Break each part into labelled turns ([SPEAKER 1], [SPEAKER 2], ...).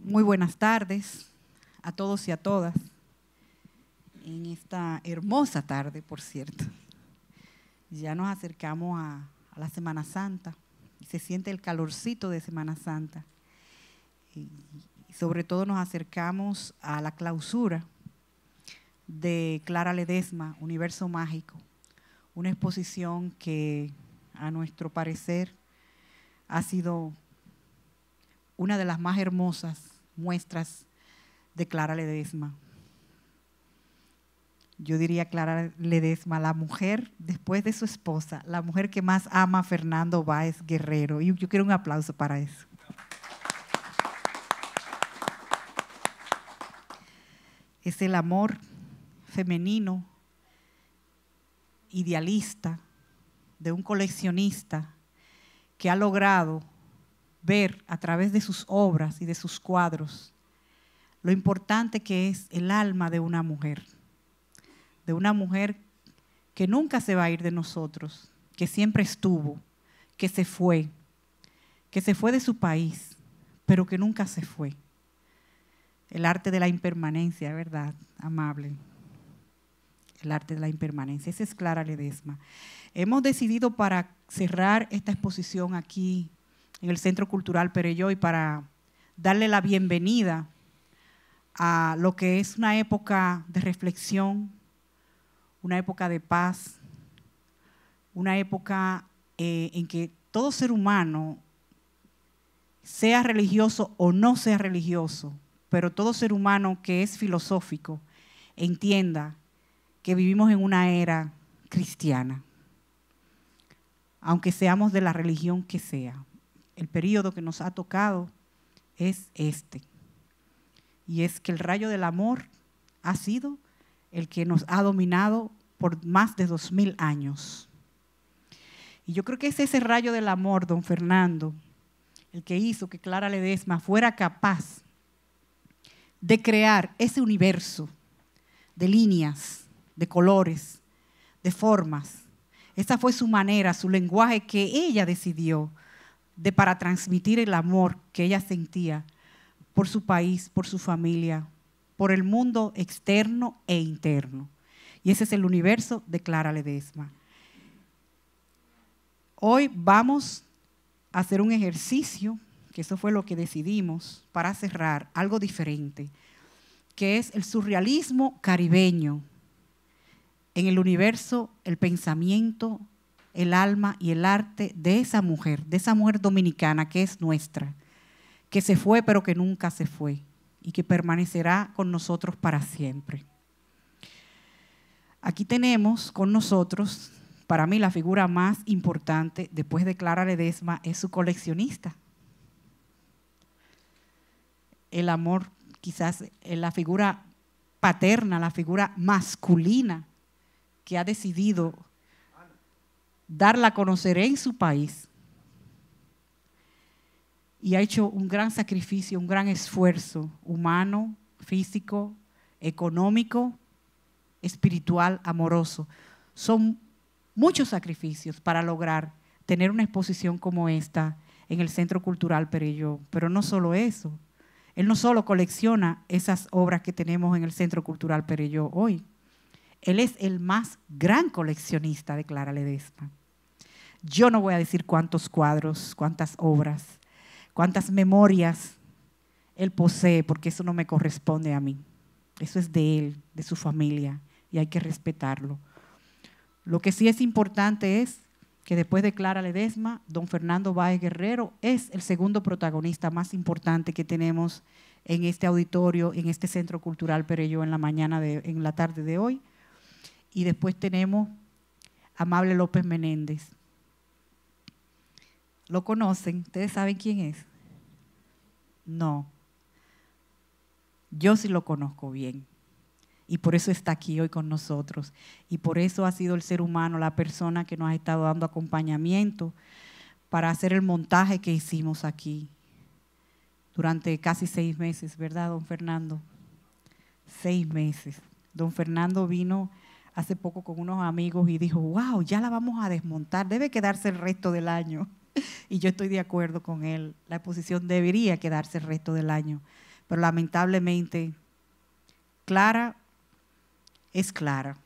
[SPEAKER 1] Muy
[SPEAKER 2] buenas tardes a todos y a todas. En esta hermosa tarde, por cierto. Ya nos acercamos a, la Semana Santa. Se siente el calorcito de Semana Santa sobre todo nos acercamos a la clausura de Clara Ledesma, Universo Mágico, una exposición que a nuestro parecer ha sido una de las más hermosas muestras de Clara Ledesma. Yo diría Clara Ledesma, la mujer, después de su esposa, la mujer que más ama a Fernando Báez Guerrero. Y yo quiero un aplauso para eso. es el amor femenino, idealista, de un coleccionista que ha logrado ver a través de sus obras y de sus cuadros lo importante que es el alma de una mujer, de una mujer que nunca se va a ir de nosotros, que siempre estuvo, que se fue, que se fue de su país, pero que nunca se fue. El arte de la impermanencia, ¿verdad? Amable. El arte de la impermanencia. Esa es Clara Ledesma. Hemos decidido para cerrar esta exposición aquí en el Centro Cultural Perelló, y para darle la bienvenida a lo que es una época de reflexión, una época de paz, una época eh, en que todo ser humano, sea religioso o no sea religioso, pero todo ser humano que es filosófico entienda que vivimos en una era cristiana, aunque seamos de la religión que sea. El periodo que nos ha tocado es este. Y es que el rayo del amor ha sido el que nos ha dominado por más de dos mil años. Y yo creo que es ese rayo del amor, don Fernando, el que hizo que Clara Ledesma fuera capaz de crear ese universo de líneas, de colores, de formas. Esa fue su manera, su lenguaje que ella decidió de para transmitir el amor que ella sentía por su país, por su familia, por el mundo externo e interno. Y ese es el universo de Clara Ledesma. Hoy vamos a hacer un ejercicio que eso fue lo que decidimos para cerrar, algo diferente, que es el surrealismo caribeño. En el universo, el pensamiento, el alma y el arte de esa mujer, de esa mujer dominicana que es nuestra, que se fue pero que nunca se fue y que permanecerá con nosotros para siempre. Aquí tenemos con nosotros, para mí la figura más importante después de Clara Ledesma es su coleccionista, el amor, quizás eh, la figura paterna, la figura masculina que ha decidido darla a conocer en su país y ha hecho un gran sacrificio, un gran esfuerzo humano, físico, económico, espiritual, amoroso. Son muchos sacrificios para lograr tener una exposición como esta en el Centro Cultural Perello. Pero no solo eso, él no solo colecciona esas obras que tenemos en el Centro Cultural Perelló hoy, él es el más gran coleccionista de Clara Ledesma. Yo no voy a decir cuántos cuadros, cuántas obras, cuántas memorias él posee, porque eso no me corresponde a mí. Eso es de él, de su familia, y hay que respetarlo. Lo que sí es importante es que después de Clara Ledesma, don Fernando Báez Guerrero es el segundo protagonista más importante que tenemos en este auditorio, en este Centro Cultural Perello en la mañana, en la tarde de hoy. Y después tenemos Amable López Menéndez. ¿Lo conocen? ¿Ustedes saben quién es? No. Yo sí lo conozco bien y por eso está aquí hoy con nosotros. Y por eso ha sido el ser humano la persona que nos ha estado dando acompañamiento para hacer el montaje que hicimos aquí durante casi seis meses, ¿verdad, don Fernando? Seis meses. Don Fernando vino hace poco con unos amigos y dijo, wow, ya la vamos a desmontar, debe quedarse el resto del año. Y yo estoy de acuerdo con él, la exposición debería quedarse el resto del año, pero lamentablemente Clara es clara,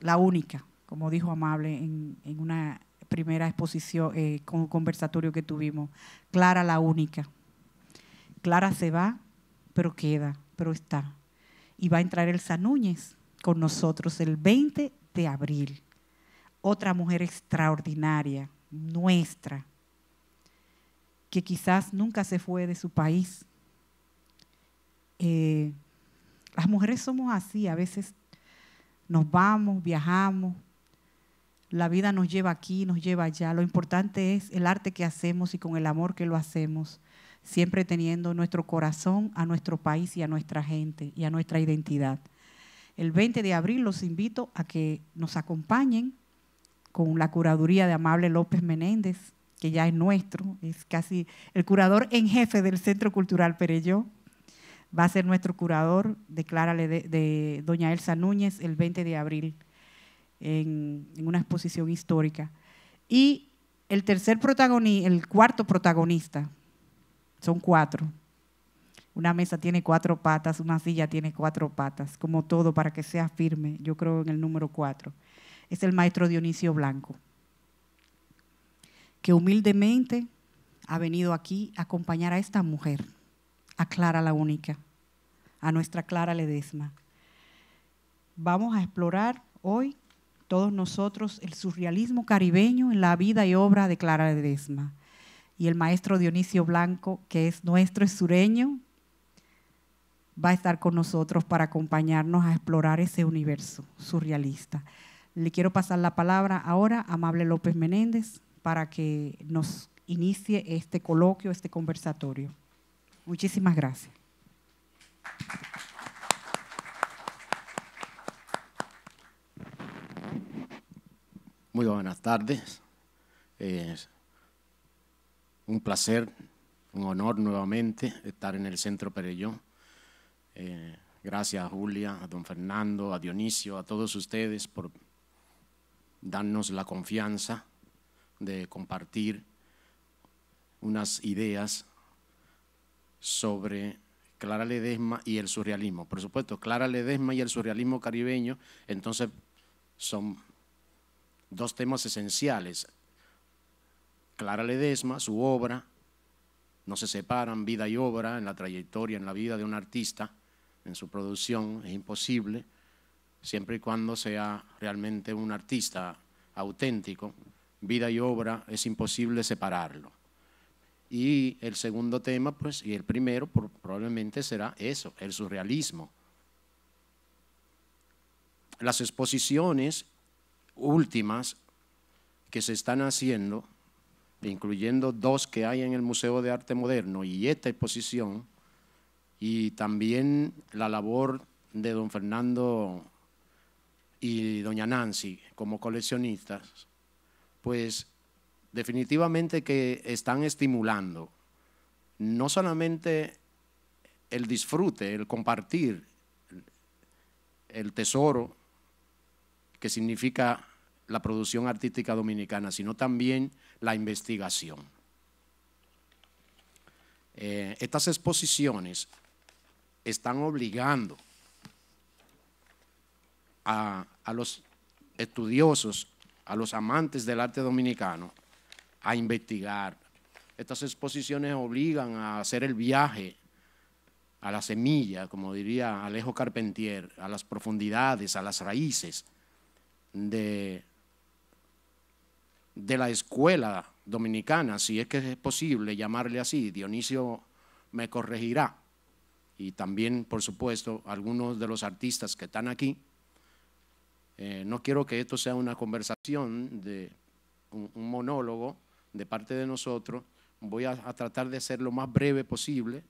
[SPEAKER 2] la única, como dijo Amable en, una primera exposición, eh, con un conversatorio que tuvimos, Clara la única. Clara se va, pero queda, pero está. Y va a entrar Elsa Núñez con nosotros el 20 de abril. Otra mujer extraordinaria, nuestra, que quizás nunca se fue de su país. Eh, las mujeres somos así, a veces nos vamos, viajamos, la vida nos lleva aquí, nos lleva allá. Lo importante es el arte que hacemos y con el amor que lo hacemos, siempre teniendo nuestro corazón a nuestro país y a nuestra gente y a nuestra identidad. El 20 de abril los invito a que nos acompañen con la curaduría de Amable López Menéndez, que ya es nuestro, es casi el curador en jefe del Centro Cultural Perelló va a ser nuestro curador, declara de, doña Elsa Núñez el 20 de abril en, en una exposición histórica. Y el tercer protagonista, el cuarto protagonista, son cuatro. Una mesa tiene cuatro patas, una silla tiene cuatro patas, como todo para que sea firme, yo creo en el número cuatro. Es el maestro Dionisio Blanco, que humildemente ha venido aquí a acompañar a esta mujer a Clara la única, a nuestra Clara Ledesma. Vamos a explorar hoy todos nosotros el surrealismo caribeño en la vida y obra de Clara Ledesma y el maestro Dionisio Blanco, que es nuestro sureño, va a estar con nosotros para acompañarnos a explorar ese universo surrealista. Le quiero pasar la palabra ahora a Amable López Menéndez para que nos inicie este coloquio, este conversatorio. Muchísimas gracias.
[SPEAKER 3] Muy buenas tardes. Es un placer, un honor nuevamente estar en el Centro Perellón. Eh, gracias a Julia, a don Fernando, a Dionisio, a todos ustedes por darnos la confianza de compartir unas ideas sobre Clara Ledesma y el surrealismo. Por supuesto, Clara Ledesma y el surrealismo caribeño, entonces son dos temas esenciales. Clara Ledesma, su obra, no se separan vida y obra en la trayectoria, en la vida de un artista, en su producción, es imposible, siempre y cuando sea realmente un artista auténtico, vida y obra es imposible separarlo. Y el segundo tema, pues, y el primero probablemente será eso, el surrealismo. Las exposiciones últimas que se están haciendo, incluyendo dos que hay en el Museo de Arte Moderno y esta exposición, y también la labor de don Fernando y doña Nancy como coleccionistas, pues definitivamente que están estimulando no solamente el disfrute, el compartir el tesoro que significa la producción artística dominicana, sino también la investigación. Eh, estas exposiciones están obligando a los estudiosos, a los amantes del arte dominicano, a investigar. Estas exposiciones obligan a hacer el viaje a la semilla, como diría Alejo Carpentier, a las profundidades, a las raíces de, de la escuela dominicana, si es que es posible llamarle así, Dionisio me corregirá, y también, por supuesto, algunos de los artistas que están aquí. Eh, no quiero que esto sea una conversación de un monólogo, de parte de nosotros. Voy a, tratar de ser lo más breve posible.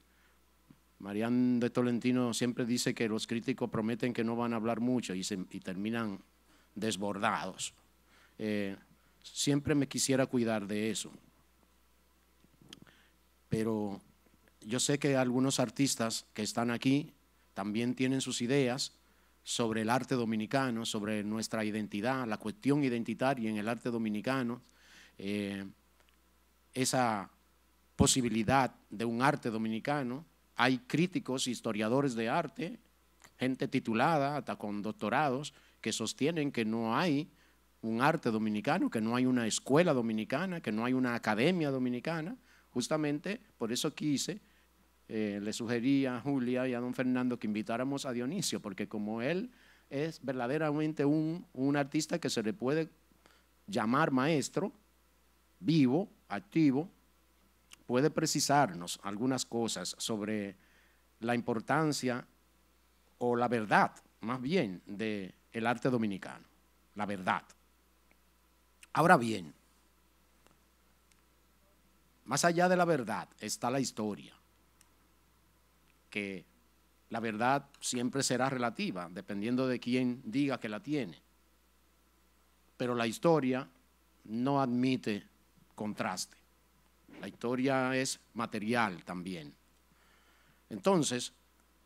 [SPEAKER 3] Marian de Tolentino siempre dice que los críticos prometen que no van a hablar mucho y, terminan desbordados. Eh, siempre me quisiera cuidar de eso. Pero yo sé que algunos artistas que están aquí también tienen sus ideas sobre el arte dominicano, sobre nuestra identidad, la cuestión identitaria en el arte dominicano. Eh, esa posibilidad de un arte dominicano. Hay críticos, historiadores de arte, gente titulada, hasta con doctorados, que sostienen que no hay un arte dominicano, que no hay una escuela dominicana, que no hay una academia dominicana. Justamente por eso quise, eh, le sugerí a Julia y a don Fernando que invitáramos a Dionisio, porque como él es verdaderamente un artista que se le puede llamar maestro, vivo, activo, puede precisarnos algunas cosas sobre la importancia o la verdad, más bien, del el arte dominicano, la verdad. Ahora bien, más allá de la verdad está la historia, que la verdad siempre será relativa, dependiendo de quién diga que la tiene. Pero la historia no admite contraste. La historia es material también. Entonces,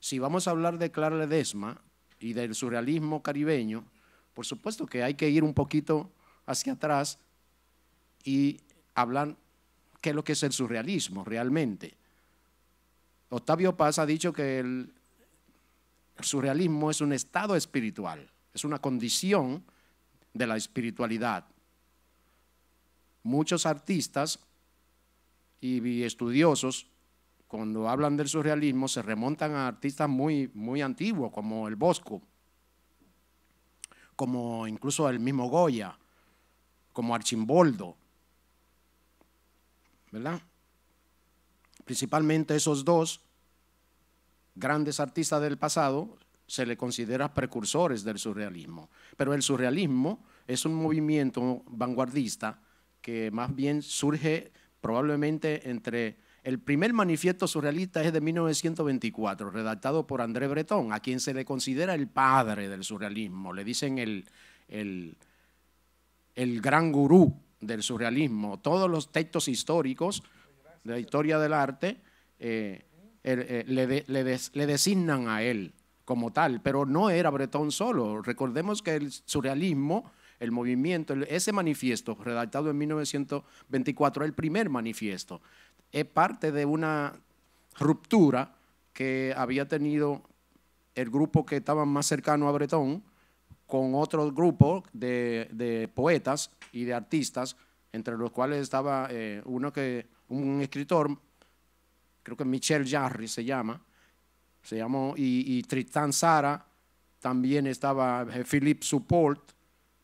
[SPEAKER 3] si vamos a hablar de Clara Ledesma y del surrealismo caribeño, por supuesto que hay que ir un poquito hacia atrás y hablar qué es lo que es el surrealismo realmente. Octavio Paz ha dicho que el surrealismo es un estado espiritual, es una condición de la espiritualidad muchos artistas y estudiosos, cuando hablan del surrealismo, se remontan a artistas muy, muy antiguos, como el Bosco, como incluso el mismo Goya, como Archimboldo, ¿verdad? Principalmente esos dos grandes artistas del pasado se le considera precursores del surrealismo. Pero el surrealismo es un movimiento vanguardista que más bien surge probablemente entre... El primer manifiesto surrealista es de 1924, redactado por André Breton, a quien se le considera el padre del surrealismo. Le dicen el, el, gran gurú del surrealismo. Todos los textos históricos de la historia del arte eh, eh, le, le designan a él como tal, pero no era Breton solo. Recordemos que el surrealismo el movimiento, ese manifiesto redactado en 1924, el primer manifiesto, es parte de una ruptura que había tenido el grupo que estaba más cercano a Bretón con otro grupo de, poetas y de artistas, entre los cuales estaba eh, uno que, un escritor, creo que Michel Jarry se llama, se llamó, y, y Tristan Sara, también estaba eh, Philippe Support,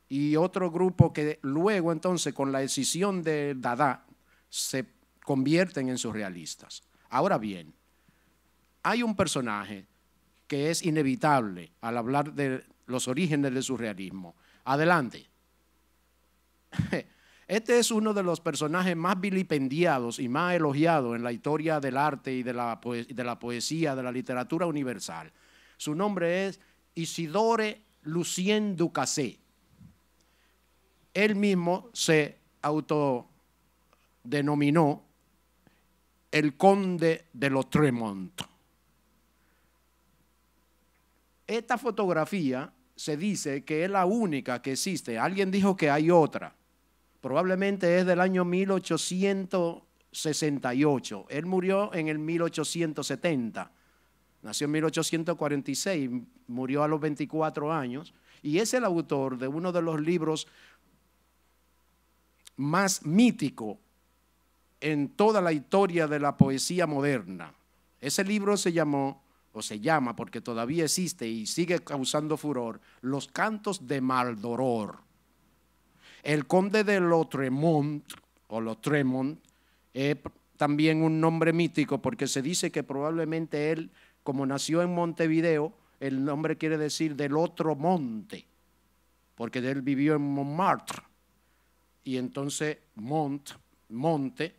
[SPEAKER 3] y otro grupo que luego entonces con la decisión de Dada se convierten en surrealistas. Ahora bien, hay un personaje que es inevitable al hablar de los orígenes del surrealismo. Adelante. Este es uno de los personajes más vilipendiados y más elogiados en la historia del arte y de la, poesía, de la literatura universal. Su nombre es Isidore Lucien Ducassé él mismo se autodenominó el conde de los Tremont. Esta fotografía se dice que es la única que existe. Alguien dijo que hay otra. Probablemente es del año 1868. Él murió en el 1870. Nació en 1846, murió a los 24 años y es el autor de uno de los libros más mítico en toda la historia de la poesía moderna. Ese libro se llamó, o se llama, porque todavía existe y sigue causando furor, Los Cantos de Maldoror. El conde de Lotremont, o Lotremont, es eh, también un nombre mítico porque se dice que probablemente él, como nació en Montevideo, el nombre quiere decir del otro monte, porque él vivió en Montmartre y entonces Mont, Monte,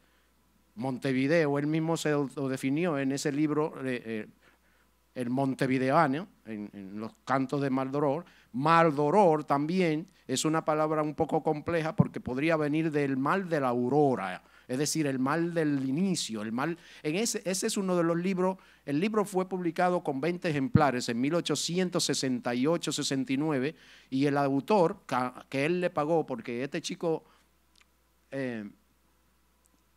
[SPEAKER 3] Montevideo, él mismo se lo definió en ese libro, eh, eh, el montevideano, en, los cantos de Maldoror. Maldoror también es una palabra un poco compleja porque podría venir del mal de la aurora, es decir, el mal del inicio, el mal... En ese, ese es uno de los libros, el libro fue publicado con 20 ejemplares en 1868-69 y el autor, que él le pagó porque este chico eh,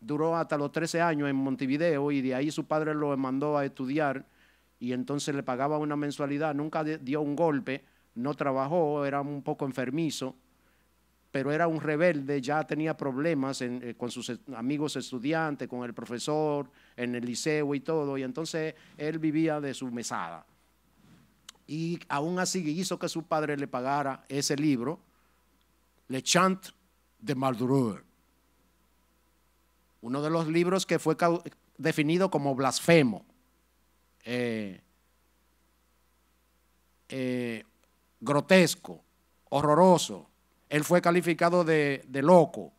[SPEAKER 3] duró hasta los 13 años en Montevideo y de ahí su padre lo mandó a estudiar y entonces le pagaba una mensualidad, nunca dio un golpe, no trabajó, era un poco enfermizo, pero era un rebelde, ya tenía problemas eh, con sus amigos estudiantes, con el profesor, en el liceo y todo, y entonces él vivía de su mesada. Y aún así hizo que su padre le pagara ese libro, Le Chant de Maldoror uno de los libros que fue definido como blasfemo. Eh, eh, grotesco, horroroso. Él fue calificado de, loco,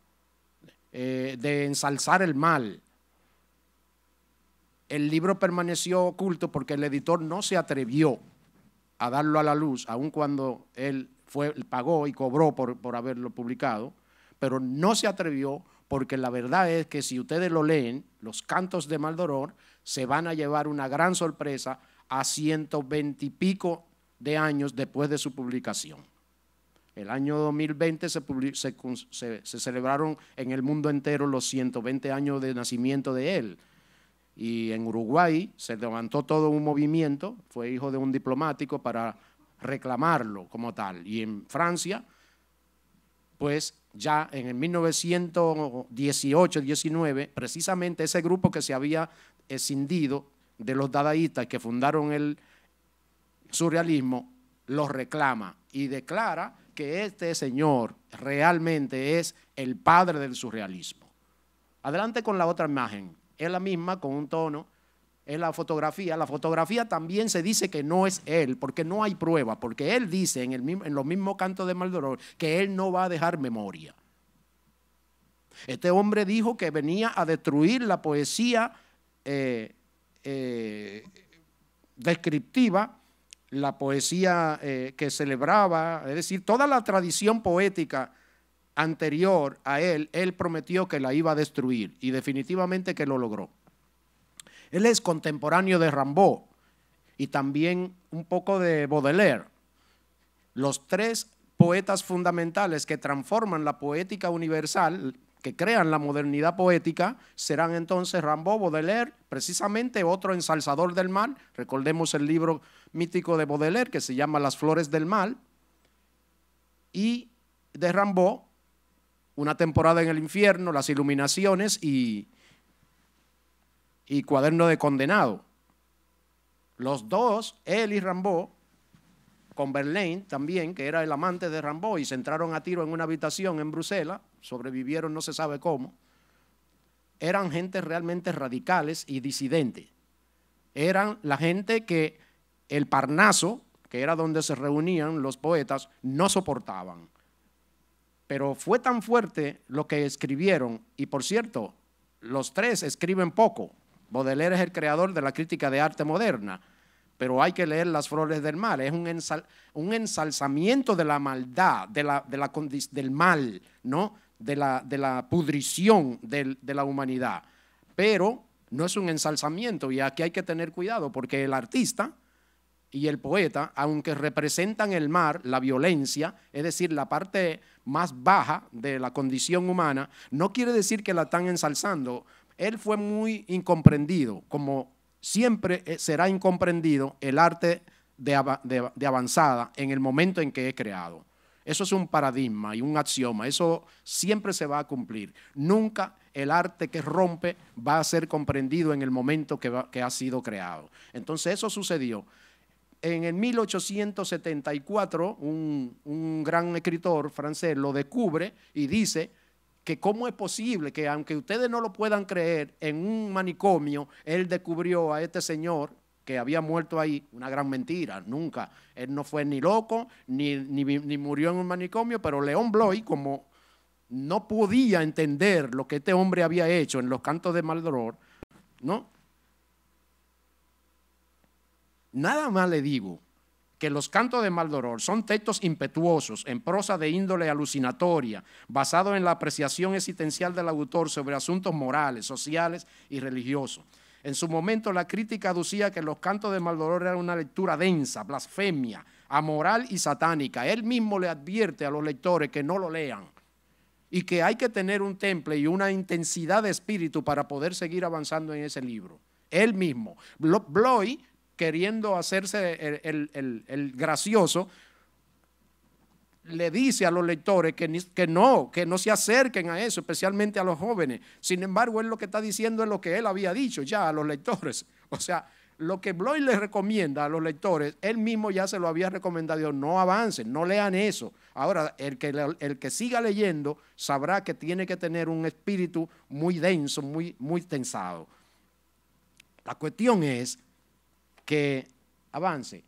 [SPEAKER 3] eh, de ensalzar el mal. El libro permaneció oculto porque el editor no se atrevió a darlo a la luz, aun cuando él fue, pagó y cobró por, por haberlo publicado, pero no se atrevió porque la verdad es que si ustedes lo leen, los cantos de Maldoror, se van a llevar una gran sorpresa a 120 y pico de años después de su publicación. El año 2020 se, se, celebraron en el mundo entero los 120 años de nacimiento de él. Y en Uruguay se levantó todo un movimiento, fue hijo de un diplomático para reclamarlo como tal. Y en Francia, pues ya en el 1918-19, precisamente ese grupo que se había escindido de los dadaístas que fundaron el surrealismo, los reclama y declara que este señor realmente es el padre del surrealismo. Adelante con la otra imagen, es la misma con un tono es la fotografía. La fotografía también se dice que no es él, porque no hay prueba, porque él dice en, los mismos cantos de Maldoror que él no va a dejar memoria. Este hombre dijo que venía a destruir la poesía eh, eh, descriptiva, la poesía eh, que celebraba, es decir, toda la tradición poética anterior a él, él prometió que la iba a destruir y definitivamente que lo logró. Él es contemporáneo de Rambaud y también un poco de Baudelaire. Los tres poetas fundamentales que transforman la poética universal, que crean la modernidad poética, serán entonces Rambaud, Baudelaire, precisamente otro ensalzador del mal. Recordemos el libro mítico de Baudelaire que se llama Las flores del mal. Y de Rambaud, Una temporada en el infierno, Las iluminaciones y y Cuaderno de Condenado. Los dos, él y Rambo, con Verlaine también, que era el amante de Rambo, y se entraron a tiro en una habitación en Bruselas, sobrevivieron no se sabe cómo, eran gente realmente radicales y disidentes. Eran la gente que el Parnaso, que era donde se reunían los poetas, no soportaban. Pero fue tan fuerte lo que escribieron, y por cierto, los tres escriben poco, Baudelaire es el creador de la crítica de arte moderna, pero hay que leer Las flores del mar, Es un, un ensalzamiento de la maldad, de la, del mal, ¿no? de, la, de la pudrición de la humanidad. Pero no es un ensalzamiento y aquí hay que tener cuidado porque el artista y el poeta, aunque representan el mar, la violencia, es decir, la parte más baja de la condición humana, no quiere decir que la están ensalzando él fue muy incomprendido, como siempre eh, será incomprendido el arte de, avanzada en el momento en que he creado. Eso es un paradigma y un axioma, eso siempre se va a cumplir. Nunca el arte que rompe va a ser comprendido en el momento que, ha sido creado. Entonces eso sucedió. En el 1874, un gran escritor francés lo descubre y dice, que cómo es posible que aunque ustedes no lo puedan creer, en un manicomio él descubrió a este señor que había muerto ahí, una gran mentira, nunca. Él no fue ni loco, ni, ni, murió en un manicomio, pero León Bloy, como no podía entender lo que este hombre había hecho en los cantos de dolor, ¿no? Nada más le digo que los cantos de Maldoror son textos impetuosos, en prosa de índole alucinatoria, basado en la apreciación existencial del autor sobre asuntos morales, sociales y religiosos. En su momento la crítica aducía que los cantos de Maldoror eran una lectura densa, blasfemia, amoral y satánica. Él mismo le advierte a los lectores que no lo lean y que hay que tener un temple y una intensidad de espíritu para poder seguir avanzando en ese libro. Él mismo. Bloy queriendo hacerse el, gracioso, le dice a los lectores que, que, no, que no se acerquen a eso, especialmente a los jóvenes. Sin embargo, él lo que está diciendo es lo que él había dicho ya a los lectores. O sea, lo que Bloy le recomienda a los lectores, él mismo ya se lo había recomendado, no avancen, no lean eso. Ahora, el que, el que siga leyendo sabrá que tiene que tener un espíritu muy denso, muy, muy tensado. La cuestión es que avance.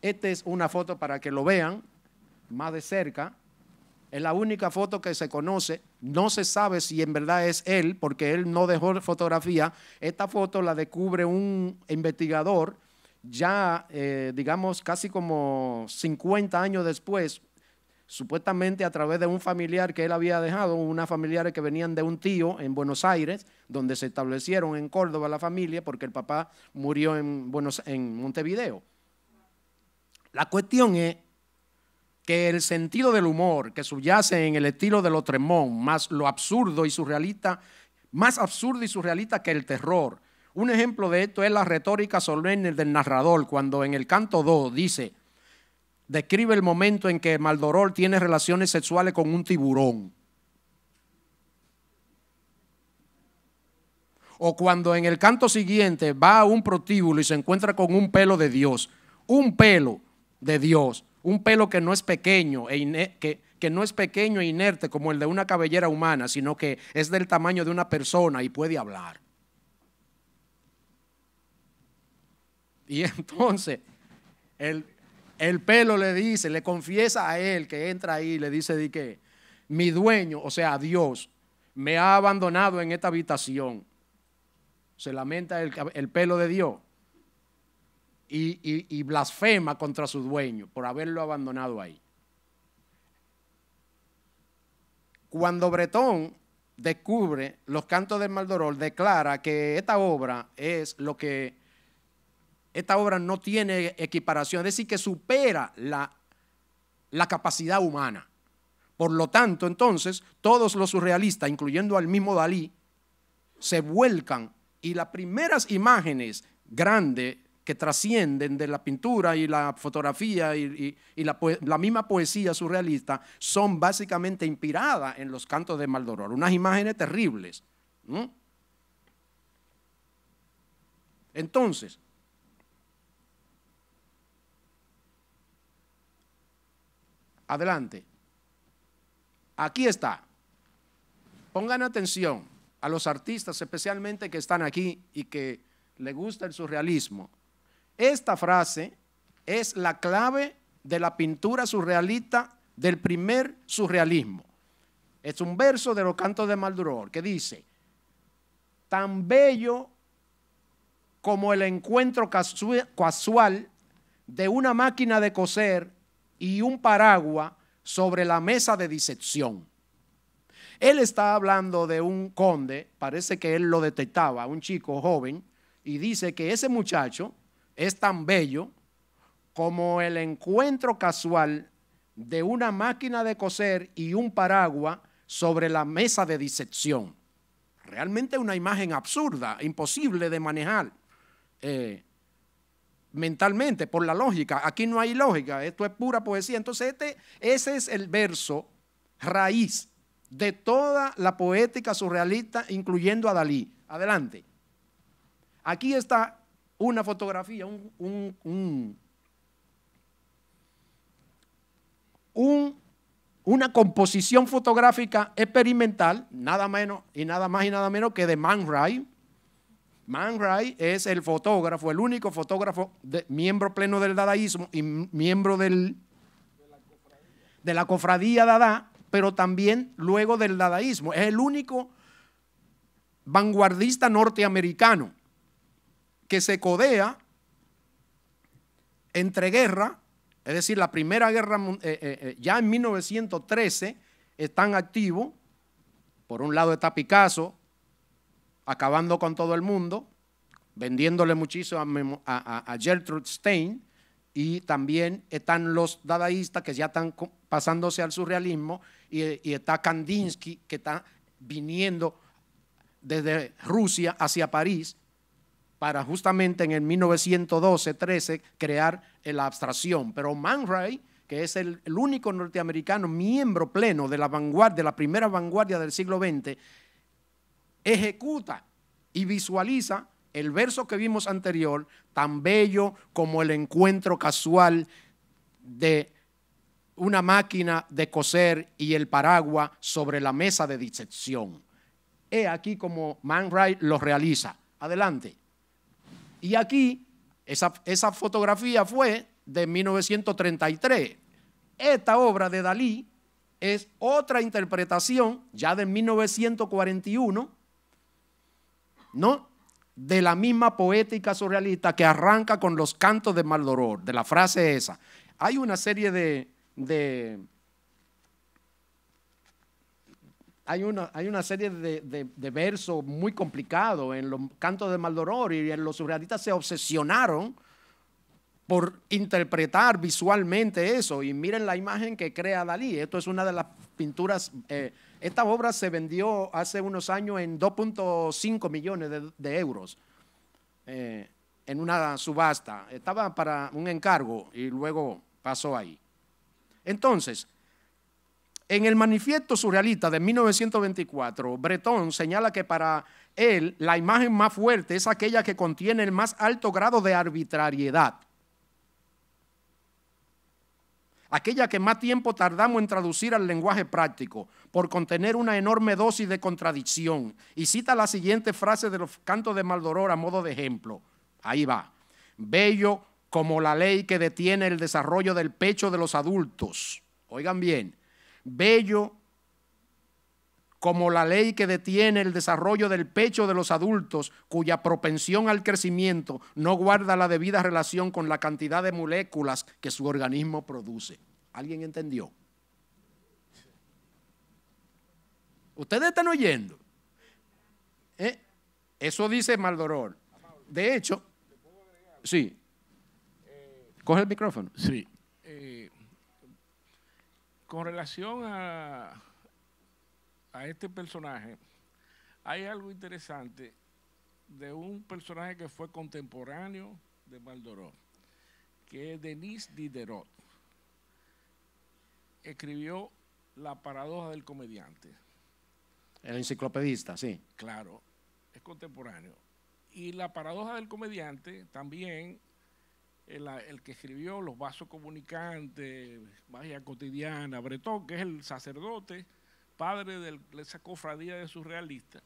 [SPEAKER 3] Esta es una foto para que lo vean más de cerca. Es la única foto que se conoce. No se sabe si en verdad es él, porque él no dejó fotografía. Esta foto la descubre un investigador ya, eh, digamos, casi como 50 años después, supuestamente a través de un familiar que él había dejado, unas familiares que venían de un tío en Buenos Aires, donde se establecieron en Córdoba la familia porque el papá murió en, Buenos, en Montevideo. La cuestión es que el sentido del humor que subyace en el estilo de Tremón, más lo absurdo y surrealista, más absurdo y surrealista que el terror. Un ejemplo de esto es la retórica solemne del narrador cuando en el canto 2 dice, describe el momento en que Maldoror tiene relaciones sexuales con un tiburón. O cuando en el canto siguiente va a un protíbulo y se encuentra con un pelo de Dios. Un pelo de Dios. Un pelo que no es pequeño e que, que no es pequeño e inerte como el de una cabellera humana, sino que es del tamaño de una persona y puede hablar. Y entonces, el, el pelo le dice, le confiesa a él que entra ahí, le dice de que mi dueño, o sea, Dios, me ha abandonado en esta habitación. Se lamenta el, pelo de Dios y, blasfema contra su dueño por haberlo abandonado ahí. Cuando Bretón descubre los cantos de Maldoror, declara que esta obra es lo que esta obra no tiene equiparación, es decir, que supera la, capacidad humana. Por lo tanto, entonces, todos los surrealistas, incluyendo al mismo Dalí, se vuelcan y las primeras imágenes grandes que trascienden de la pintura y la fotografía y, la, misma poesía surrealista son básicamente inspiradas en los cantos de Maldoror, unas imágenes terribles. Entonces, Adelante. Aquí está. Pongan atención a los artistas, especialmente que están aquí y que le gusta el surrealismo. Esta frase es la clave de la pintura surrealista del primer surrealismo. Es un verso de los cantos de Maldoror que dice, tan bello como el encuentro casual de una máquina de coser y un paraguas sobre la mesa de disección. Él está hablando de un conde, parece que él lo detectaba, un chico joven, y dice que ese muchacho es tan bello como el encuentro casual de una máquina de coser y un paraguas sobre la mesa de disección. Realmente una imagen absurda, imposible de manejar. Eh, mentalmente, por la lógica. Aquí no hay lógica, esto es pura poesía. Entonces, este, ese es el verso raíz de toda la poética surrealista, incluyendo a Dalí. Adelante. Aquí está una fotografía, un, una composición fotográfica experimental, nada menos y nada más y nada menos que de Man Ray, Man Ray es el fotógrafo, el único fotógrafo de, miembro pleno del dadaísmo y miembro del, de la cofradía dada, pero también luego del dadaísmo. Es el único vanguardista norteamericano que se codea entre guerra, es decir, la Primera Guerra, eh, eh, eh, ya en 1913 están activos, por un lado está Picasso, acabando con todo el mundo, vendiéndole muchísimo a, Gertrude Stein, y también están los dadaístas que ya están pasándose al surrealismo, y, está Kandinsky que está viniendo desde Rusia hacia París para justamente en el 1912-13 crear la abstracción. Pero Man Ray, que es el, el, único norteamericano miembro pleno de la vanguardia, de la primera vanguardia del siglo XX, ejecuta y visualiza el verso que vimos anterior, tan bello como el encuentro casual de una máquina de coser y el paraguas sobre la mesa de disección. He aquí como Man Wright lo realiza. Adelante. Y aquí, esa, esa fotografía fue de 1933. Esta obra de Dalí es otra interpretación ya de 1941 ¿no? De la misma poética surrealista que arranca con los cantos de Maldoror, de la frase esa. Hay una serie de, hay una, hay una serie de, versos muy complicados en los cantos de Maldoror y los surrealistas se obsesionaron por interpretar visualmente eso. Y miren la imagen que crea Dalí. Esto es una de las pinturas eh, esta obra se vendió hace unos años en 2.5 millones de, euros eh, en una subasta. Estaba para un encargo y luego pasó ahí. Entonces, en el manifiesto surrealista de 1924, Bretón señala que para él la imagen más fuerte es aquella que contiene el más alto grado de arbitrariedad aquella que más tiempo tardamos en traducir al lenguaje práctico, por contener una enorme dosis de contradicción. Y cita la siguiente frase de los cantos de Maldoror a modo de ejemplo. Ahí va. Bello como la ley que detiene el desarrollo del pecho de los adultos. Oigan bien, bello como la ley que detiene el desarrollo del pecho de los adultos cuya propensión al crecimiento no guarda la debida relación con la cantidad de moléculas que su organismo produce. ¿Alguien entendió? Ustedes están oyendo. ¿Eh? Eso dice Maldoror. De hecho, sí. Coge el micrófono. Sí.
[SPEAKER 4] Eh, con relación a a este personaje, hay algo interesante de un personaje que fue contemporáneo de Maldoró, que es Denis Diderot. Escribió La paradoja del comediante.
[SPEAKER 3] El enciclopedista, sí.
[SPEAKER 4] Claro, es contemporáneo. Y La paradoja del comediante también, el, que escribió Los vasos comunicantes, Magia cotidiana, Bretón, que es el sacerdote padre de esa cofradía de surrealistas,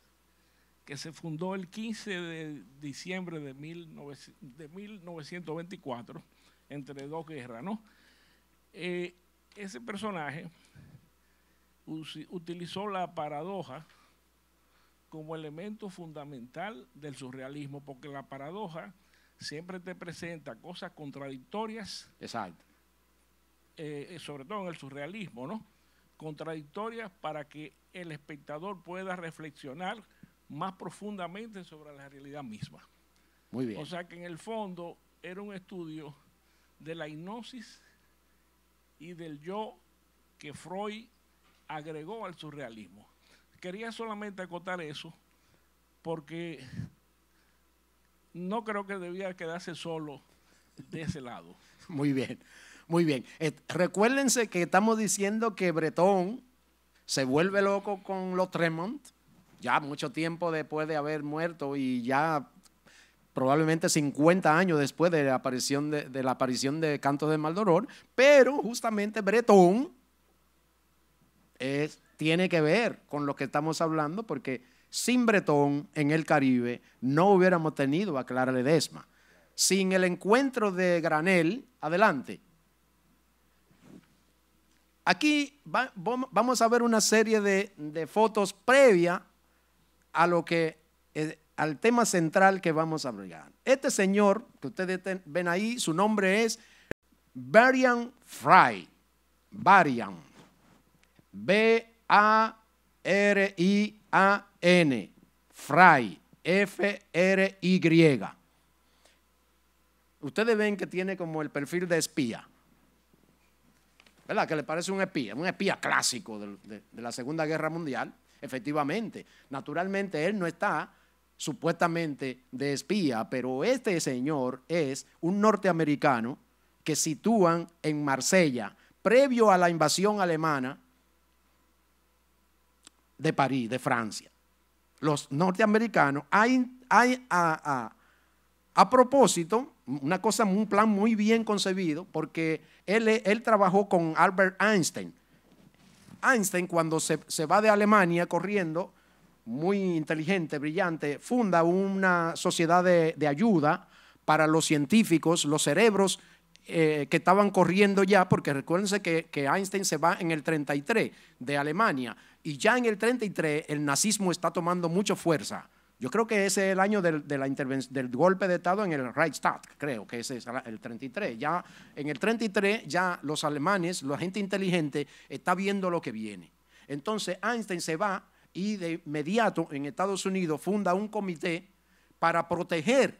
[SPEAKER 4] que se fundó el 15 de diciembre de, 1924, entre dos guerras, ¿no? Eh, ese personaje utilizó la paradoja como elemento fundamental del surrealismo, porque la paradoja siempre te presenta cosas contradictorias. Exacto. Eh, eh, sobre todo en el surrealismo, ¿no? contradictorias para que el espectador pueda reflexionar más profundamente sobre la realidad misma. Muy bien. O sea que en el fondo era un estudio de la hipnosis y del yo que Freud agregó al surrealismo. Quería solamente acotar eso porque no creo que debía quedarse solo de ese lado.
[SPEAKER 3] Muy bien. Muy bien. Eh, recuérdense que estamos diciendo que Bretón se vuelve loco con los Tremont, ya mucho tiempo después de haber muerto y ya probablemente 50 años después de la aparición de, de Cantos de Maldoror, pero justamente Bretón tiene que ver con lo que estamos hablando porque sin Bretón en el Caribe no hubiéramos tenido a Clara Ledesma. Sin el encuentro de Granel, adelante, Aquí vamos a ver una serie de, fotos previa a lo que, eh, al tema central que vamos a hablar. Este señor que ustedes ven ahí, su nombre es Barian Fry. Barian. B-A-R-I-A-N. Fry. F-R-Y. Ustedes ven que tiene como el perfil de espía. ¿verdad? Que le parece un espía, un espía clásico de, la Segunda Guerra Mundial, efectivamente. Naturalmente él no está supuestamente de espía, pero este señor es un norteamericano que sitúan en Marsella, previo a la invasión alemana de París, de Francia. Los norteamericanos, hay, a, a propósito, una cosa, un plan muy bien concebido, porque él, trabajó con Albert Einstein. Einstein cuando se, va de Alemania corriendo, muy inteligente, brillante, funda una sociedad de, ayuda para los científicos, los cerebros eh, que estaban corriendo ya, porque recuérdense que, que, Einstein se va en el 33 de Alemania, y ya en el 33 el nazismo está tomando mucha fuerza. Yo creo que ese es el año del, golpe de Estado en el Reichstag, creo que ese es el 33. Ya en el 33 ya los alemanes, la gente inteligente, está viendo lo que viene. Entonces Einstein se va y de inmediato en Estados Unidos funda un comité para proteger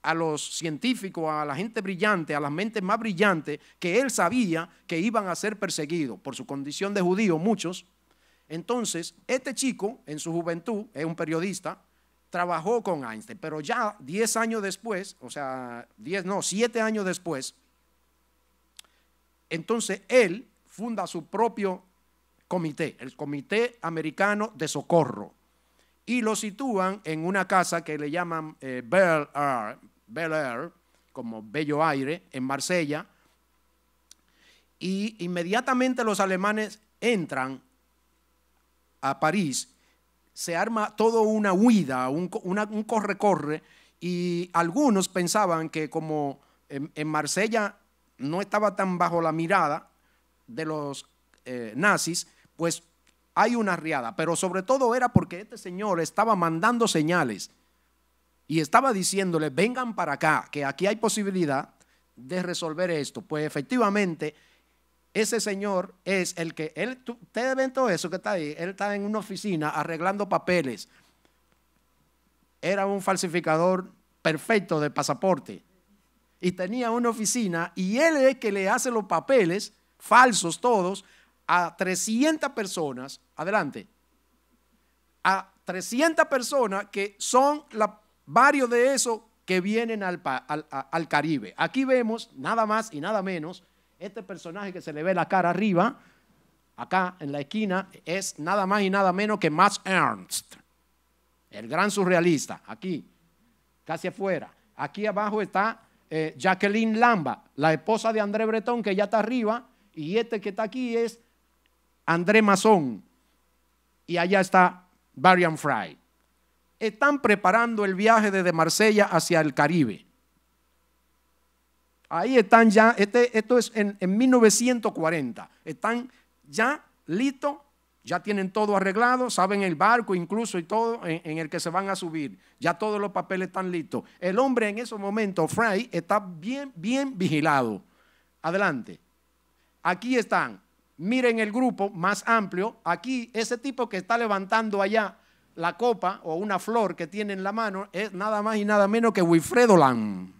[SPEAKER 3] a los científicos, a la gente brillante, a las mentes más brillantes, que él sabía que iban a ser perseguidos por su condición de judío, muchos. Entonces, este chico, en su juventud, es un periodista, trabajó con Einstein, pero ya 10 años después, o sea, 10 no, 7 años después, entonces él funda su propio comité, el Comité Americano de Socorro, y lo sitúan en una casa que le llaman eh, belle Air, Air, como Bello Aire, en Marsella, y inmediatamente los alemanes entran a París se arma toda una huida, un corre-corre, y algunos pensaban que como en, Marsella no estaba tan bajo la mirada de los eh, nazis, pues hay una riada, pero sobre todo era porque este señor estaba mandando señales y estaba diciéndole, vengan para acá, que aquí hay posibilidad de resolver esto. Pues efectivamente, ese señor es el que, él, ustedes ven todo eso que está ahí, él está en una oficina arreglando papeles. Era un falsificador perfecto de pasaporte y tenía una oficina y él es el que le hace los papeles, falsos todos, a 300 personas, adelante, a 300 personas que son varios de esos que vienen al, al Caribe. Aquí vemos nada más y nada menos este personaje que se le ve la cara arriba, acá en la esquina, es nada más y nada menos que Max Ernst, el gran surrealista, aquí, casi afuera. Aquí abajo está eh, Jacqueline Lamba, la esposa de André Breton, que ya está arriba, y este que está aquí es André Masson, y allá está Barian Fry. Están preparando el viaje desde Marsella hacia el Caribe. Ahí están ya, este, esto es en, 1940, están ya listos, ya tienen todo arreglado, saben el barco incluso y todo en, el que se van a subir, ya todos los papeles están listos. El hombre en esos momentos, Fry, está bien, bien vigilado. Adelante. Aquí están, miren el grupo más amplio, aquí ese tipo que está levantando allá la copa o una flor que tiene en la mano es nada más y nada menos que Wilfredo Lam.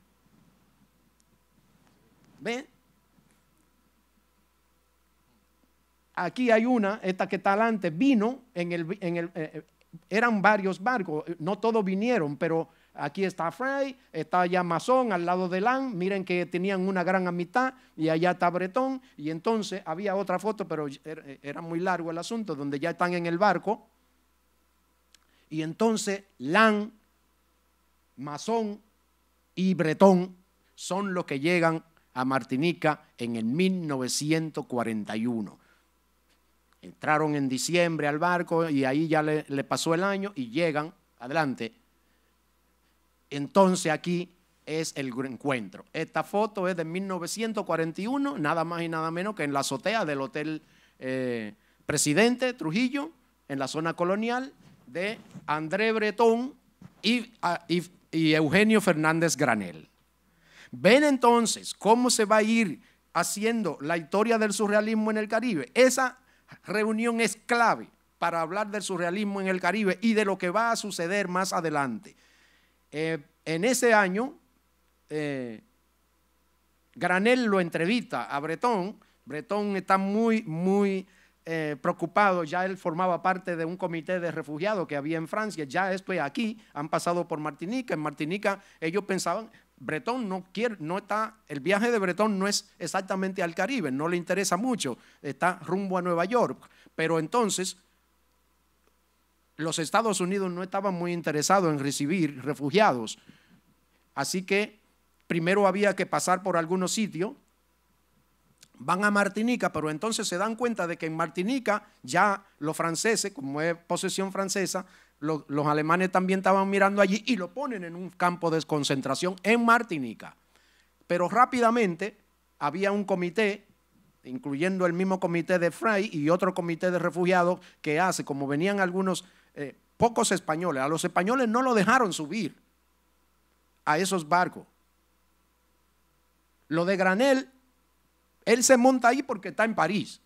[SPEAKER 3] Aquí hay una, esta que está adelante, vino en el, eh, eh, eran varios barcos, eh, no todos vinieron, pero aquí está Frey, está allá Masón al lado de Lan, miren que tenían una gran amistad y allá está Bretón y entonces había otra foto, pero er, era muy largo el asunto, donde ya están en el barco y entonces Lan, Masón y Bretón son los que llegan a Martinica en el 1941. Entraron en diciembre al barco y ahí ya le, pasó el año y llegan, adelante. Entonces aquí es el encuentro. Esta foto es de 1941, nada más y nada menos que en la azotea del Hotel eh, Presidente Trujillo, en la zona colonial, de André Bretón ah, y Eugenio Fernández Granel. Ven entonces cómo se va a ir haciendo la historia del surrealismo en el Caribe. Esa reunión es clave para hablar del surrealismo en el Caribe y de lo que va a suceder más adelante. Eh, en ese año, eh, Granel lo entrevista a Bretón. Bretón está muy, muy eh, preocupado. Ya él formaba parte de un comité de refugiados que había en Francia. Ya estoy aquí. Han pasado por Martinica. En Martinica ellos pensaban, Bretón no quiere, no está, el viaje de Bretón no es exactamente al Caribe, no le interesa mucho, está rumbo a Nueva York. Pero entonces, los Estados Unidos no estaban muy interesados en recibir refugiados. Así que primero había que pasar por algunos sitios, van a Martinica, pero entonces se dan cuenta de que en Martinica ya los franceses, como es posesión francesa, los, alemanes también estaban mirando allí y lo ponen en un campo de concentración en Martinica. Pero rápidamente había un comité, incluyendo el mismo comité de Frey y otro comité de refugiados que hace, como venían algunos eh, pocos españoles, a los españoles no lo dejaron subir a esos barcos. Lo de Granel, él se monta ahí porque está en París.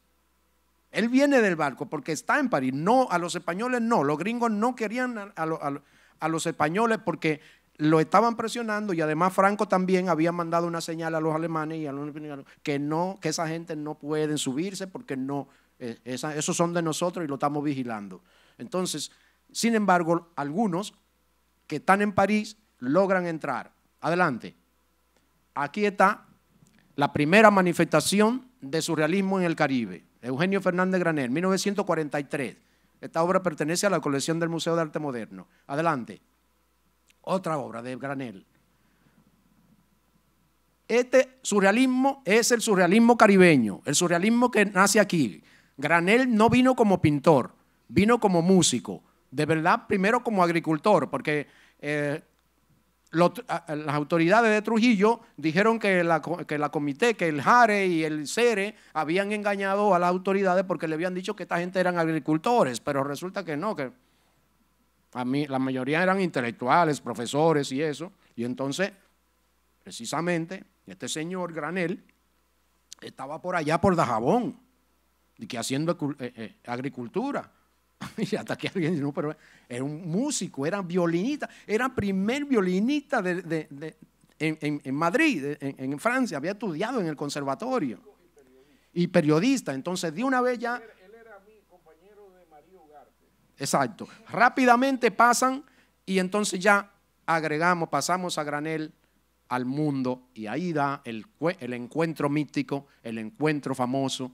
[SPEAKER 3] Él viene del barco porque está en París. No, a los españoles no. Los gringos no querían a, los españoles porque lo estaban presionando y además Franco también había mandado una señal a los alemanes y a los que no, que esa gente no pueden subirse porque no, eh, esos son de nosotros y lo estamos vigilando. Entonces, sin embargo, algunos que están en París logran entrar. Adelante. Aquí está la primera manifestación de surrealismo en el Caribe. Eugenio Fernández Granel, 1943. Esta obra pertenece a la colección del Museo de Arte Moderno. Adelante. Otra obra de Granel. Este surrealismo es el surrealismo caribeño, el surrealismo que nace aquí. Granel no vino como pintor, vino como músico. De verdad, primero como agricultor, porque eh, las autoridades de Trujillo dijeron que la, comité, que el JARE y el CERE habían engañado a las autoridades porque le habían dicho que esta gente eran agricultores, pero resulta que no, que a mí, la mayoría eran intelectuales, profesores y eso. Y entonces, precisamente, este señor Granel estaba por allá por Dajabón, y que haciendo eh, eh, agricultura. y hasta que alguien, no, pero era un músico, era violinista, era primer violinista de, en, Madrid, en, Francia, había estudiado en el conservatorio y periodista. Entonces, de una vez ya. Él, era mi compañero de Mario Ugarte. Exacto. Rápidamente pasan y entonces ya agregamos, pasamos a granel al mundo y ahí da el, el encuentro mítico, el encuentro famoso,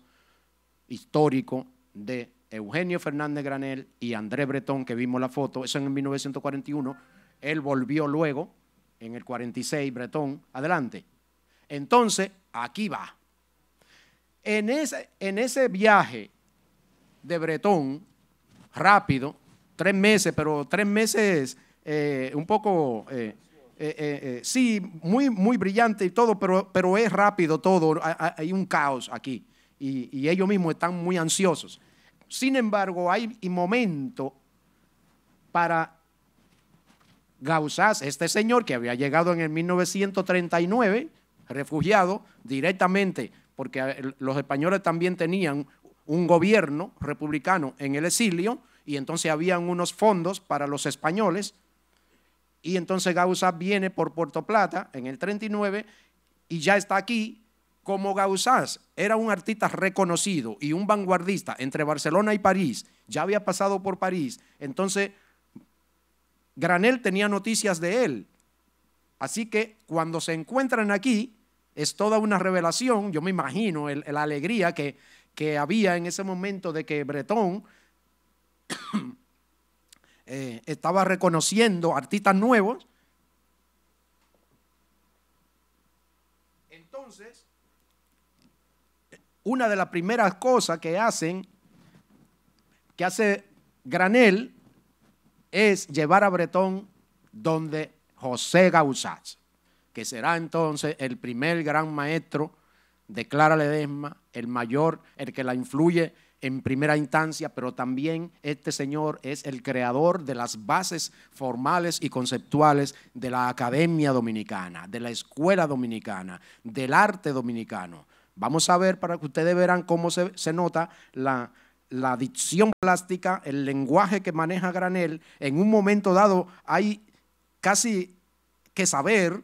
[SPEAKER 3] histórico de Eugenio Fernández Granel y Andrés Bretón, que vimos la foto, eso en 1941, él volvió luego, en el 46, Bretón, adelante. Entonces, aquí va. En ese, en ese viaje de Bretón, rápido, tres meses, pero tres meses eh, un poco, eh, eh, sí, muy, muy brillante y todo, pero, pero es rápido todo, hay un caos aquí y ellos mismos están muy ansiosos. Sin embargo, hay momento para Gauzás, este señor que había llegado en el 1939, refugiado directamente, porque eh, los españoles también tenían un gobierno republicano en el exilio, y entonces habían unos fondos para los españoles, y entonces Gauzás viene por Puerto Plata en el 39 y ya está aquí como Gausás era un artista reconocido y un vanguardista entre Barcelona y París, ya había pasado por París, entonces Granel tenía noticias de él. Así que cuando se encuentran aquí, es toda una revelación, yo me imagino la alegría que, había en ese momento de que Bretón eh, estaba reconociendo artistas nuevos. Entonces, una de las primeras cosas que hacen, que hace Granel, es llevar a Bretón donde José Gaussat, que será entonces el primer gran maestro de Clara Ledesma, el mayor, el que la influye en primera instancia, pero también este señor es el creador de las bases formales y conceptuales de la Academia Dominicana, de la Escuela Dominicana, del arte dominicano. Vamos a ver para que ustedes verán cómo se, nota la, dicción adicción plástica, el lenguaje que maneja Granel. En un momento dado hay casi que saber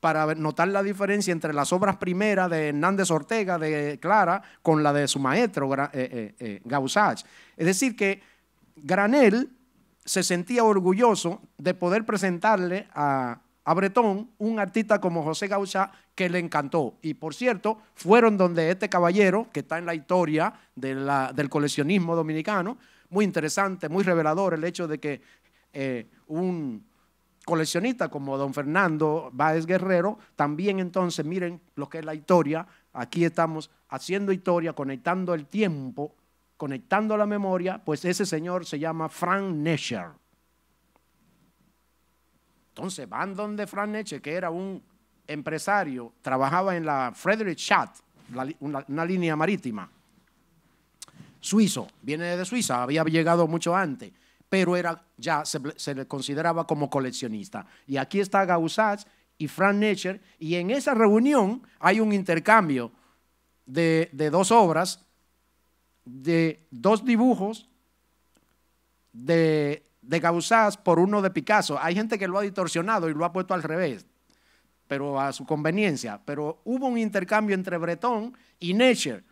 [SPEAKER 3] para notar la diferencia entre las obras primeras de Hernández Ortega, de Clara, con la de su maestro eh, eh, eh Es decir, que Granel se sentía orgulloso de poder presentarle a a Bretón un artista como José Gauchá que le encantó. Y por cierto, fueron donde este caballero, que está en la historia del coleccionismo dominicano, muy interesante, muy revelador el hecho de que eh, un coleccionista como don Fernando Báez Guerrero, también entonces miren lo que es la historia, aquí estamos haciendo historia, conectando el tiempo, conectando la memoria, pues ese señor se llama Frank Nesher. Entonces van donde Frank que era un empresario, trabajaba en la Frederick una, una línea marítima. Suizo, viene de Suiza, había llegado mucho antes, pero era, ya se, le consideraba como coleccionista. Y aquí está Gaussatz y Frank y en esa reunión hay un intercambio de dos obras, de dos dibujos de, de Gauzás por uno de Picasso. Hay gente que lo ha distorsionado y lo ha puesto al revés, pero a su conveniencia. Pero hubo un intercambio entre Breton y Necher,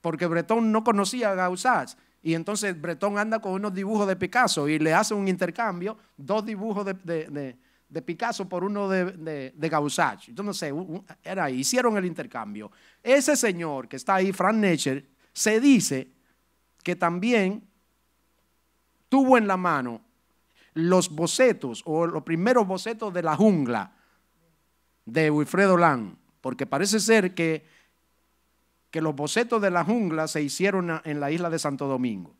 [SPEAKER 3] porque Breton no conocía a Gauzás. Y entonces Breton anda con unos dibujos de Picasso y le hace un intercambio, dos dibujos de, Picasso por uno de, de, Yo no sé, era hicieron el intercambio. Ese señor que está ahí, Frank Necher, se dice que también tuvo en la mano los bocetos o los primeros bocetos de la jungla de Wilfredo Lan, porque parece ser que, que los bocetos de la jungla se hicieron en la isla de Santo Domingo,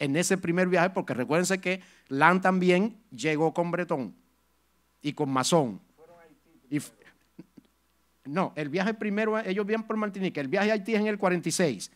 [SPEAKER 3] en ese primer viaje, porque recuérdense que Lan también llegó con Bretón y con Masón. no, el viaje primero, ellos vienen por Martinique, el viaje a Haití es en el 46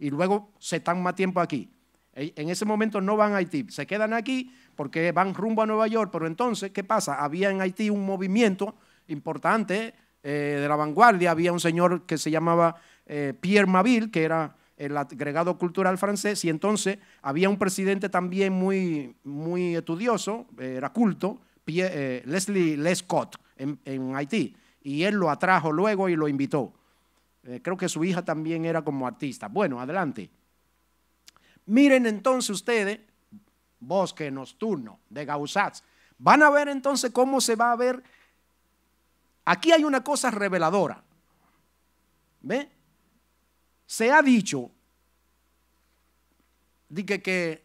[SPEAKER 3] y luego se están más tiempo aquí. E, en ese momento no van a Haití, se quedan aquí porque van rumbo a Nueva York, pero entonces, ¿qué pasa? Había en Haití un movimiento importante eh, de la vanguardia, había un señor que se llamaba eh, Pierre Maville, que era el agregado cultural francés, y entonces había un presidente también muy, muy estudioso, eh, era culto, Leslie Lescott, en, Haití, y él lo atrajo luego y lo invitó. creo que su hija también era como artista. Bueno, adelante. Miren entonces ustedes, bosque nocturno de Gausatz, van a ver entonces cómo se va a ver. Aquí hay una cosa reveladora. ¿Ve? Se ha dicho, de que,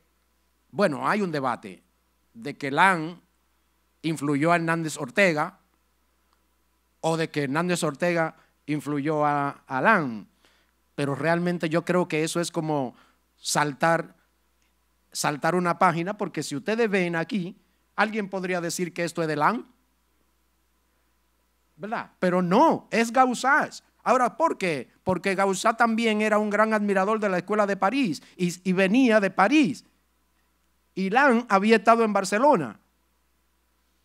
[SPEAKER 3] bueno, hay un debate de que Lan influyó a Hernández Ortega o de que Hernández Ortega influyó a, a pero realmente yo creo que eso es como saltar, saltar una página, porque si ustedes ven aquí, alguien podría decir que esto es de Lan, ¿verdad? Pero no, es Gausás. Ahora, ¿por qué? Porque Gaussá también era un gran admirador de la escuela de París y, venía de París. Y Lan había estado en Barcelona.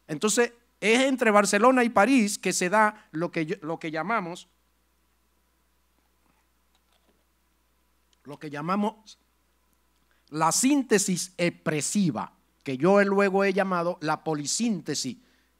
[SPEAKER 3] Entonces, es entre Barcelona y París que se da lo que, lo que llamamos lo que llamamos la síntesis expresiva, que yo luego he llamado la polisíntesis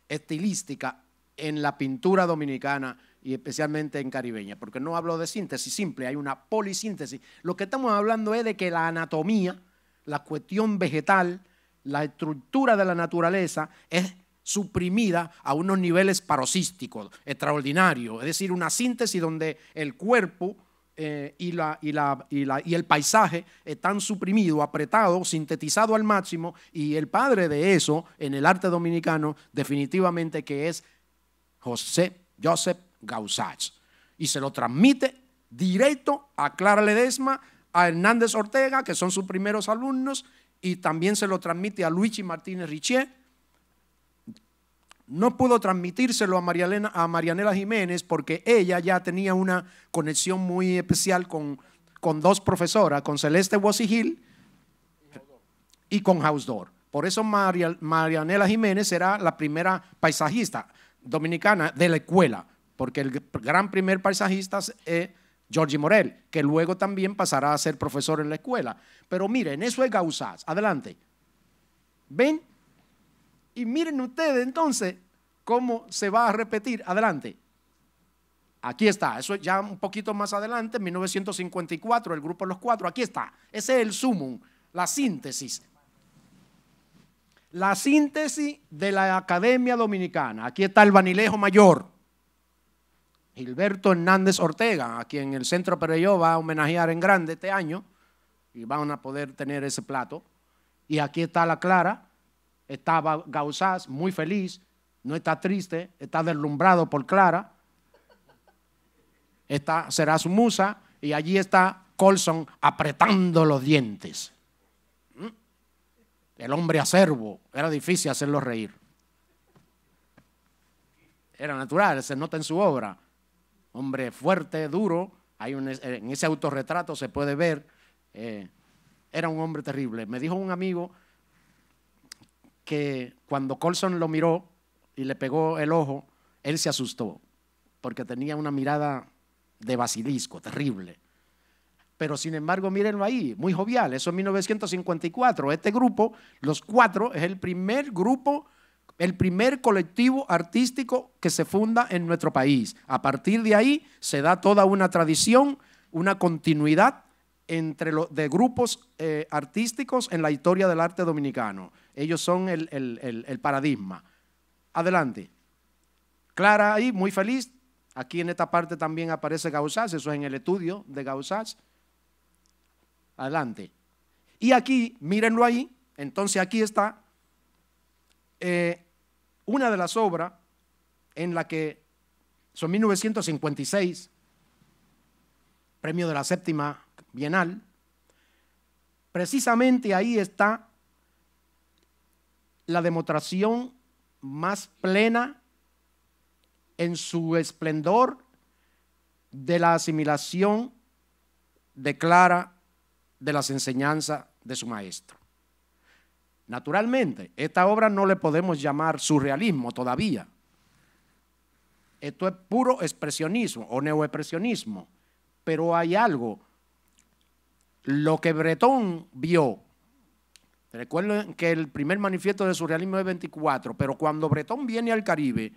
[SPEAKER 3] estilística en la pintura dominicana y especialmente en caribeña, porque no hablo de síntesis simple, hay una polisíntesis. Lo que estamos hablando es de que la anatomía, la cuestión vegetal, la estructura de la naturaleza es suprimida a unos niveles paroxísticos, extraordinarios, es decir, una síntesis donde el cuerpo eh, y, la, la, y, el paisaje están suprimido, apretado, sintetizado al máximo, y el padre de eso en el arte dominicano definitivamente que es José Joseph Gausach. Y se lo transmite directo a Clara Ledesma, a Hernández Ortega, que son sus primeros alumnos, y también se lo transmite a Luigi Martínez Richier, no pudo transmitírselo a, a Marianela Jiménez porque ella ya tenía una conexión muy especial con, con dos profesoras, con Celeste Gil y con Door. Por eso Marianela Jiménez será la primera paisajista dominicana de la escuela, porque el gran primer paisajista es Georgie eh, Morel, que luego también pasará a ser profesor en la escuela. Pero miren, eso es Gauzás. Adelante. ¿Ven? Y miren ustedes entonces cómo se va a repetir. Adelante. Aquí está, eso ya un poquito más adelante, 1954, el grupo Los Cuatro, aquí está. Ese es el sumum, la síntesis. La síntesis de la Academia Dominicana. Aquí está el Vanilejo Mayor, Gilberto Hernández Ortega, a quien el Centro Perelló va a homenajear en grande este año, y van a poder tener ese plato. Y aquí está la Clara, estaba Gauzás muy feliz, no está triste, está deslumbrado por Clara. Está, será su musa y allí está Colson apretando los dientes. Mm. El hombre acervo, era difícil hacerlo reír. Era natural, se nota en su obra. Hombre fuerte, duro, hay en ese autorretrato se puede ver. Eh, era un hombre terrible. Me dijo un amigo que cuando Colson lo miró y le pegó el ojo, él se asustó, porque tenía una mirada de basilisco, terrible. Pero sin embargo, mírenlo ahí, muy jovial, eso es 1954. Este grupo, los cuatro, es el primer grupo, el primer colectivo artístico que se funda en nuestro país. A partir de ahí se da toda una tradición, una continuidad entre los de grupos eh, artísticos en la historia del arte dominicano. Ellos son el, paradigma. Adelante. Clara ahí, muy feliz. Aquí en esta parte también aparece Gaussas, eso es en el estudio de Gaussas. Adelante. Y aquí, mírenlo ahí, entonces aquí está eh, una de las obras en la que son 1956, premio de la séptima bienal, precisamente ahí está la demostración más plena en su esplendor de la asimilación de Clara de las enseñanzas de su maestro. Naturalmente, esta obra no le podemos llamar surrealismo todavía. Esto es puro expresionismo o neoexpresionismo, pero hay algo. Lo que Bretón vio Recuerden que el primer manifiesto del surrealismo es 24, pero cuando Bretón viene al Caribe,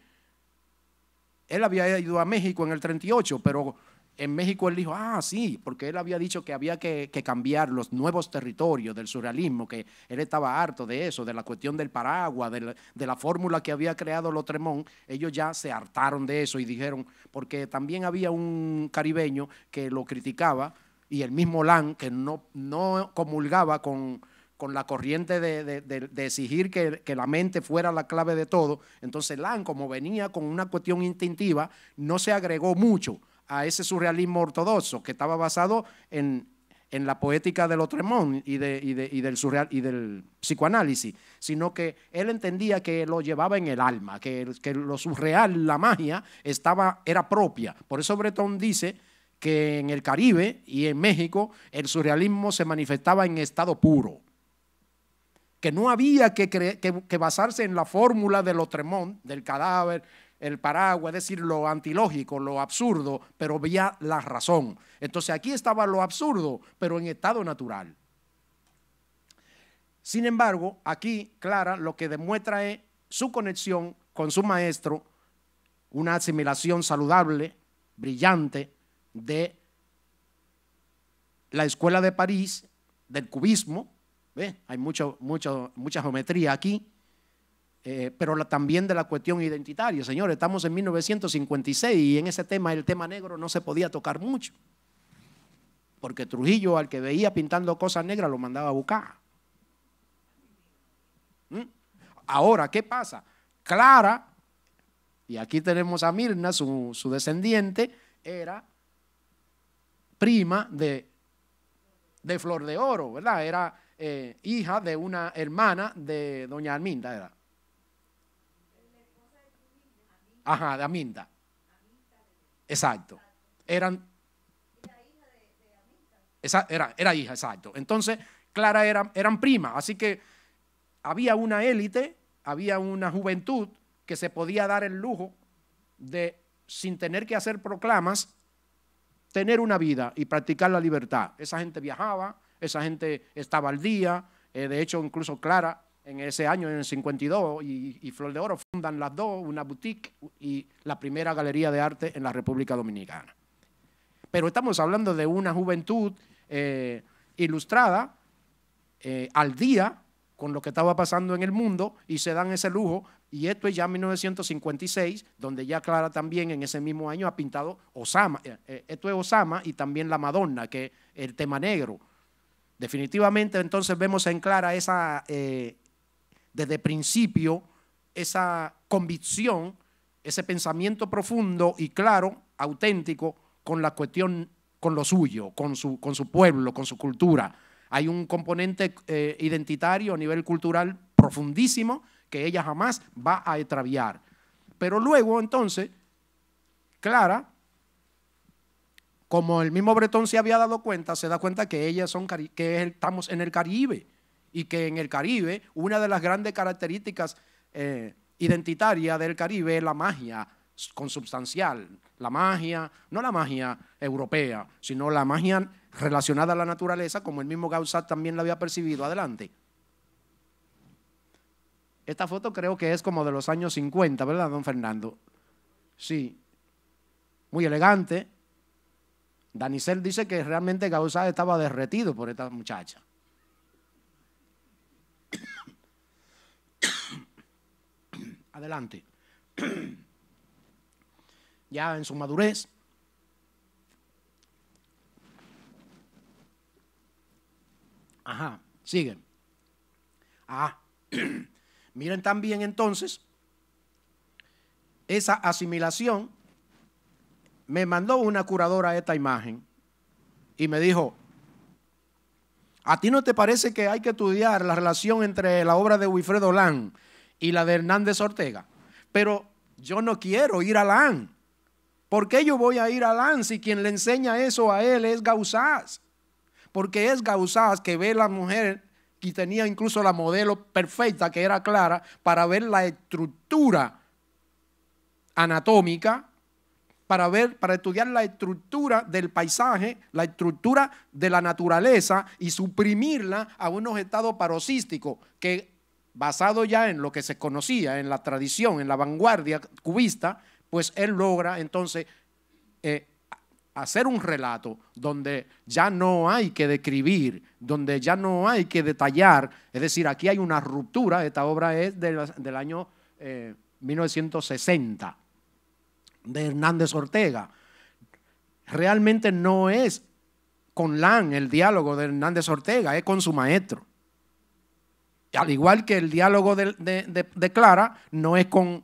[SPEAKER 3] él había ido a México en el 38, pero en México él dijo, ah, sí, porque él había dicho que había que, cambiar los nuevos territorios del surrealismo, que él estaba harto de eso, de la cuestión del paraguas, de la, fórmula que había creado Lotremón. Ellos ya se hartaron de eso y dijeron, porque también había un caribeño que lo criticaba y el mismo Lan que no, no comulgaba con con la corriente de, exigir que, la mente fuera la clave de todo. Entonces Lan, como venía con una cuestión instintiva, no se agregó mucho a ese surrealismo ortodoxo que estaba basado en, la poética y, de, y, de, y, del surreal, y del psicoanálisis, sino que él entendía que lo llevaba en el alma, que, lo surreal, la magia, estaba, era propia. Por eso Breton dice que en el Caribe y en México el surrealismo se manifestaba en estado puro que no había que, basarse en la fórmula de los Otremont, del cadáver, el paraguas, es decir, lo antilógico, lo absurdo, pero vía la razón. Entonces aquí estaba lo absurdo, pero en estado natural. Sin embargo, aquí Clara lo que demuestra es su conexión con su maestro, una asimilación saludable, brillante, de la escuela de París, del cubismo, ¿Ve? Hay mucho, mucho, mucha geometría aquí, eh, pero también de la cuestión identitaria. Señores, estamos en 1956 y en ese tema, el tema negro, no se podía tocar mucho. Porque Trujillo, al que veía pintando cosas negras, lo mandaba a buscar. ¿Mm? Ahora, ¿qué pasa? Clara, y aquí tenemos a Mirna, su, descendiente, era prima de, de Flor de Oro, ¿verdad? Era eh, hija de una hermana de doña Arminda, era. Ajá, de Arminda. Exacto. Eran... Esa, era, era hija, exacto. Entonces, Clara era, eran primas, así que había una élite, había una juventud que se podía dar el lujo de, sin tener que hacer proclamas, tener una vida y practicar la libertad. Esa gente viajaba, esa gente estaba al día, eh, de hecho incluso Clara en ese año, en el 52, y, Flor de Oro fundan las dos, una boutique y la primera galería de arte en la República Dominicana. Pero estamos hablando de una juventud eh, ilustrada, eh, al día con lo que estaba pasando en el mundo y se dan ese lujo. Y esto es ya 1956, donde ya Clara también en ese mismo año ha pintado Osama. esto es Osama y también la Madonna, que es el tema negro. Definitivamente entonces vemos en clara esa, eh, desde principio, esa convicción, ese pensamiento profundo y claro, auténtico, con la cuestión, con lo suyo, con su, con su pueblo, con su cultura. Hay un componente eh, identitario a nivel cultural profundísimo que ella jamás va a extraviar. Pero luego entonces, Clara como el mismo Bretón se había dado cuenta, se da cuenta que, ellas son, que estamos en el Caribe y que en el Caribe una de las grandes características eh, identitarias del Caribe es la magia consubstancial, la magia, no la magia europea, sino la magia relacionada a la naturaleza, como el mismo Gaussat también la había percibido. Adelante. Esta foto creo que es como de los años 50, ¿verdad, don Fernando? Sí. Muy elegante, Danicel dice que realmente Gauza estaba derretido por esta muchacha. Adelante. ya en su madurez. Ajá, siguen. Ah, miren también entonces esa asimilación me mandó una curadora esta imagen y me dijo, ¿a ti no te parece que hay que estudiar la relación entre la obra de Wilfredo Lan y la de Hernández Ortega? Pero yo no quiero ir a Lan. ¿Por qué yo voy a ir a Lan si quien le enseña eso a él es Gausás? Porque es Gausás que ve la mujer y tenía incluso la modelo perfecta que era clara para ver la estructura anatómica para ver, para estudiar la estructura del paisaje, la estructura de la naturaleza y suprimirla a unos estados paroxísticos que basado ya en lo que se conocía, en la tradición, en la vanguardia cubista, pues él logra entonces eh, hacer un relato donde ya no hay que describir, donde ya no hay que detallar, es decir, aquí hay una ruptura, esta obra es del, año 1960 eh, de Hernández Ortega. Realmente no es con Lan el diálogo de Hernández Ortega, es con su maestro. Al igual que el diálogo de, Clara no es con,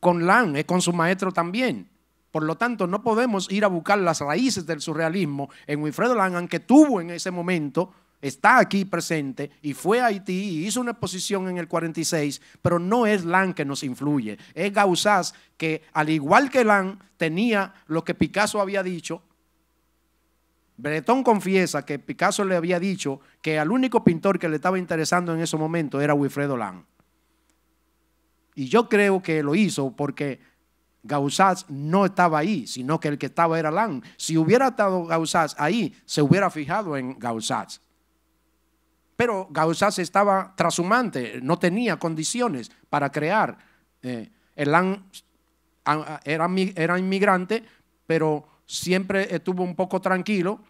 [SPEAKER 3] con Lan, es con su maestro también. Por lo tanto, no podemos ir a buscar las raíces del surrealismo en Wilfredo Lan, aunque tuvo en ese momento está aquí presente y fue a Haití y hizo una exposición en el 46, pero no es Lan que nos influye, es Gauzás que al igual que Lan tenía lo que Picasso había dicho. Bretón confiesa que Picasso le había dicho que al único pintor que le estaba interesando en ese momento era Wilfredo Lan. Y yo creo que lo hizo porque Gauzás no estaba ahí, sino que el que estaba era Lan. Si hubiera estado Gauzás ahí, se hubiera fijado en Gauzás. Pero Gauzás estaba trashumante, no tenía condiciones para crear. Eh, Elán era, inmigrante, pero siempre estuvo un poco tranquilo.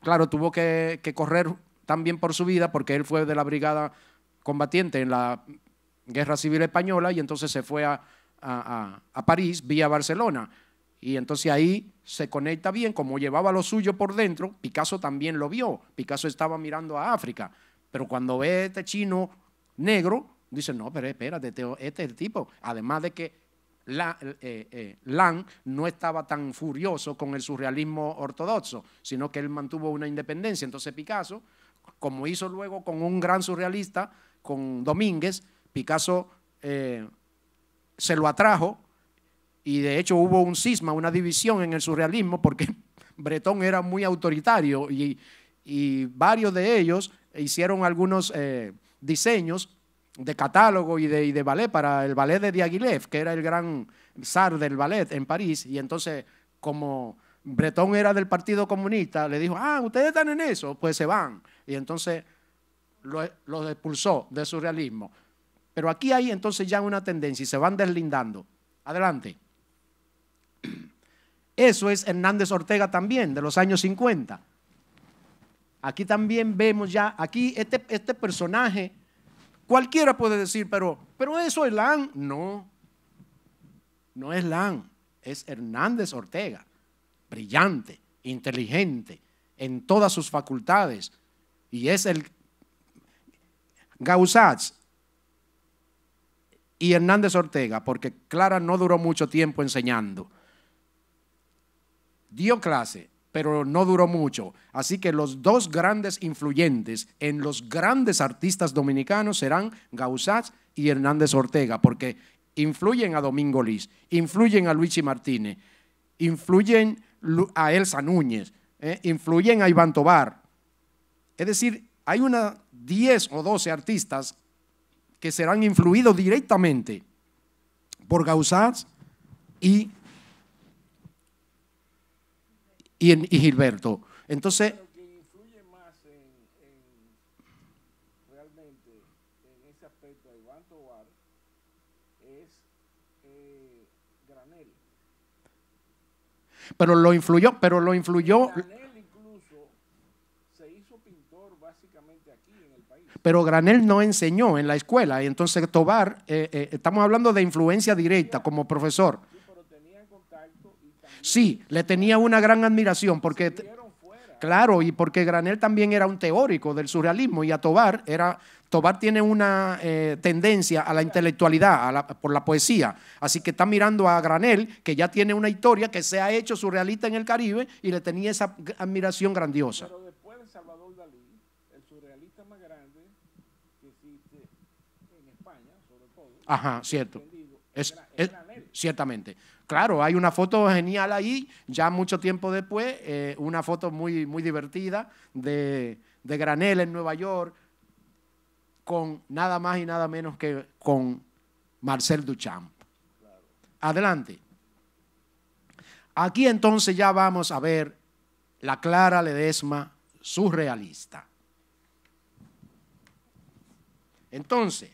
[SPEAKER 3] Claro, tuvo que, correr también por su vida porque él fue de la brigada combatiente en la Guerra Civil Española y entonces se fue a París vía Barcelona. Y entonces ahí se conecta bien, como llevaba lo suyo por dentro, Picasso también lo vio, Picasso estaba mirando a África, pero cuando ve a este chino negro, dice, no, pero espérate, este, este es el tipo, además de que la, eh, eh, Lang no estaba tan furioso con el surrealismo ortodoxo, sino que él mantuvo una independencia. Entonces Picasso, como hizo luego con un gran surrealista, con Domínguez, Picasso eh, se lo atrajo y de hecho hubo un cisma, una división en el surrealismo, porque Bretón era muy autoritario y, varios de ellos hicieron algunos eh, diseños de catálogo y de, y de, ballet para el ballet de Diaghilev, que era el gran zar del ballet en París, y entonces como Bretón era del Partido Comunista, le dijo, ah, ustedes están en eso, pues se van, y entonces los expulsó del surrealismo. Pero aquí hay entonces ya una tendencia y se van deslindando. Adelante. Eso es Hernández Ortega también, de los años 50. Aquí también vemos ya, aquí este, este, personaje, cualquiera puede decir, pero, pero eso es Lan. No, no es Lan, es Hernández Ortega, brillante, inteligente, en todas sus facultades. Y es el Gausatz y Hernández Ortega, porque Clara no duró mucho tiempo enseñando dio clase, pero no duró mucho. Así que los dos grandes influyentes en los grandes artistas dominicanos serán gauzaz y Hernández Ortega, porque influyen a Domingo Liz, influyen a Luigi Martínez, influyen a Elsa Núñez, eh, influyen a Iván Tobar. Es decir, hay unas 10 o 12 artistas que serán influidos directamente por gauzaz y y, en, y Gilberto. Entonces... lo que influye más
[SPEAKER 4] en, realmente en ese aspecto a Iván Tobar es eh,
[SPEAKER 3] Granel. Pero lo influyó, pero lo influyó... Granel
[SPEAKER 4] incluso se hizo
[SPEAKER 3] pintor básicamente aquí en el país. Pero Granel no enseñó en la escuela, y entonces Tobar, eh, eh, estamos hablando de influencia directa como profesor. Sí, le tenía una gran admiración porque... Claro, y porque Granel también era un teórico del surrealismo y a Tobar era Tobar tiene una eh, tendencia a la intelectualidad, a la, por la poesía. Así que está mirando a Granel, que ya tiene una historia que se ha hecho surrealista en el Caribe y le tenía esa admiración grandiosa. Pero
[SPEAKER 4] después de Salvador Dalí, el surrealista más grande que existe en España, sobre todo.
[SPEAKER 3] Ajá, cierto. Es, es, ciertamente claro, hay una foto genial ahí, ya mucho tiempo después, eh, una foto muy, muy divertida de, de Granel en Nueva York, con nada más y nada menos que con Marcel Duchamp. Adelante. Aquí entonces ya vamos a ver la Clara Ledesma surrealista. Entonces,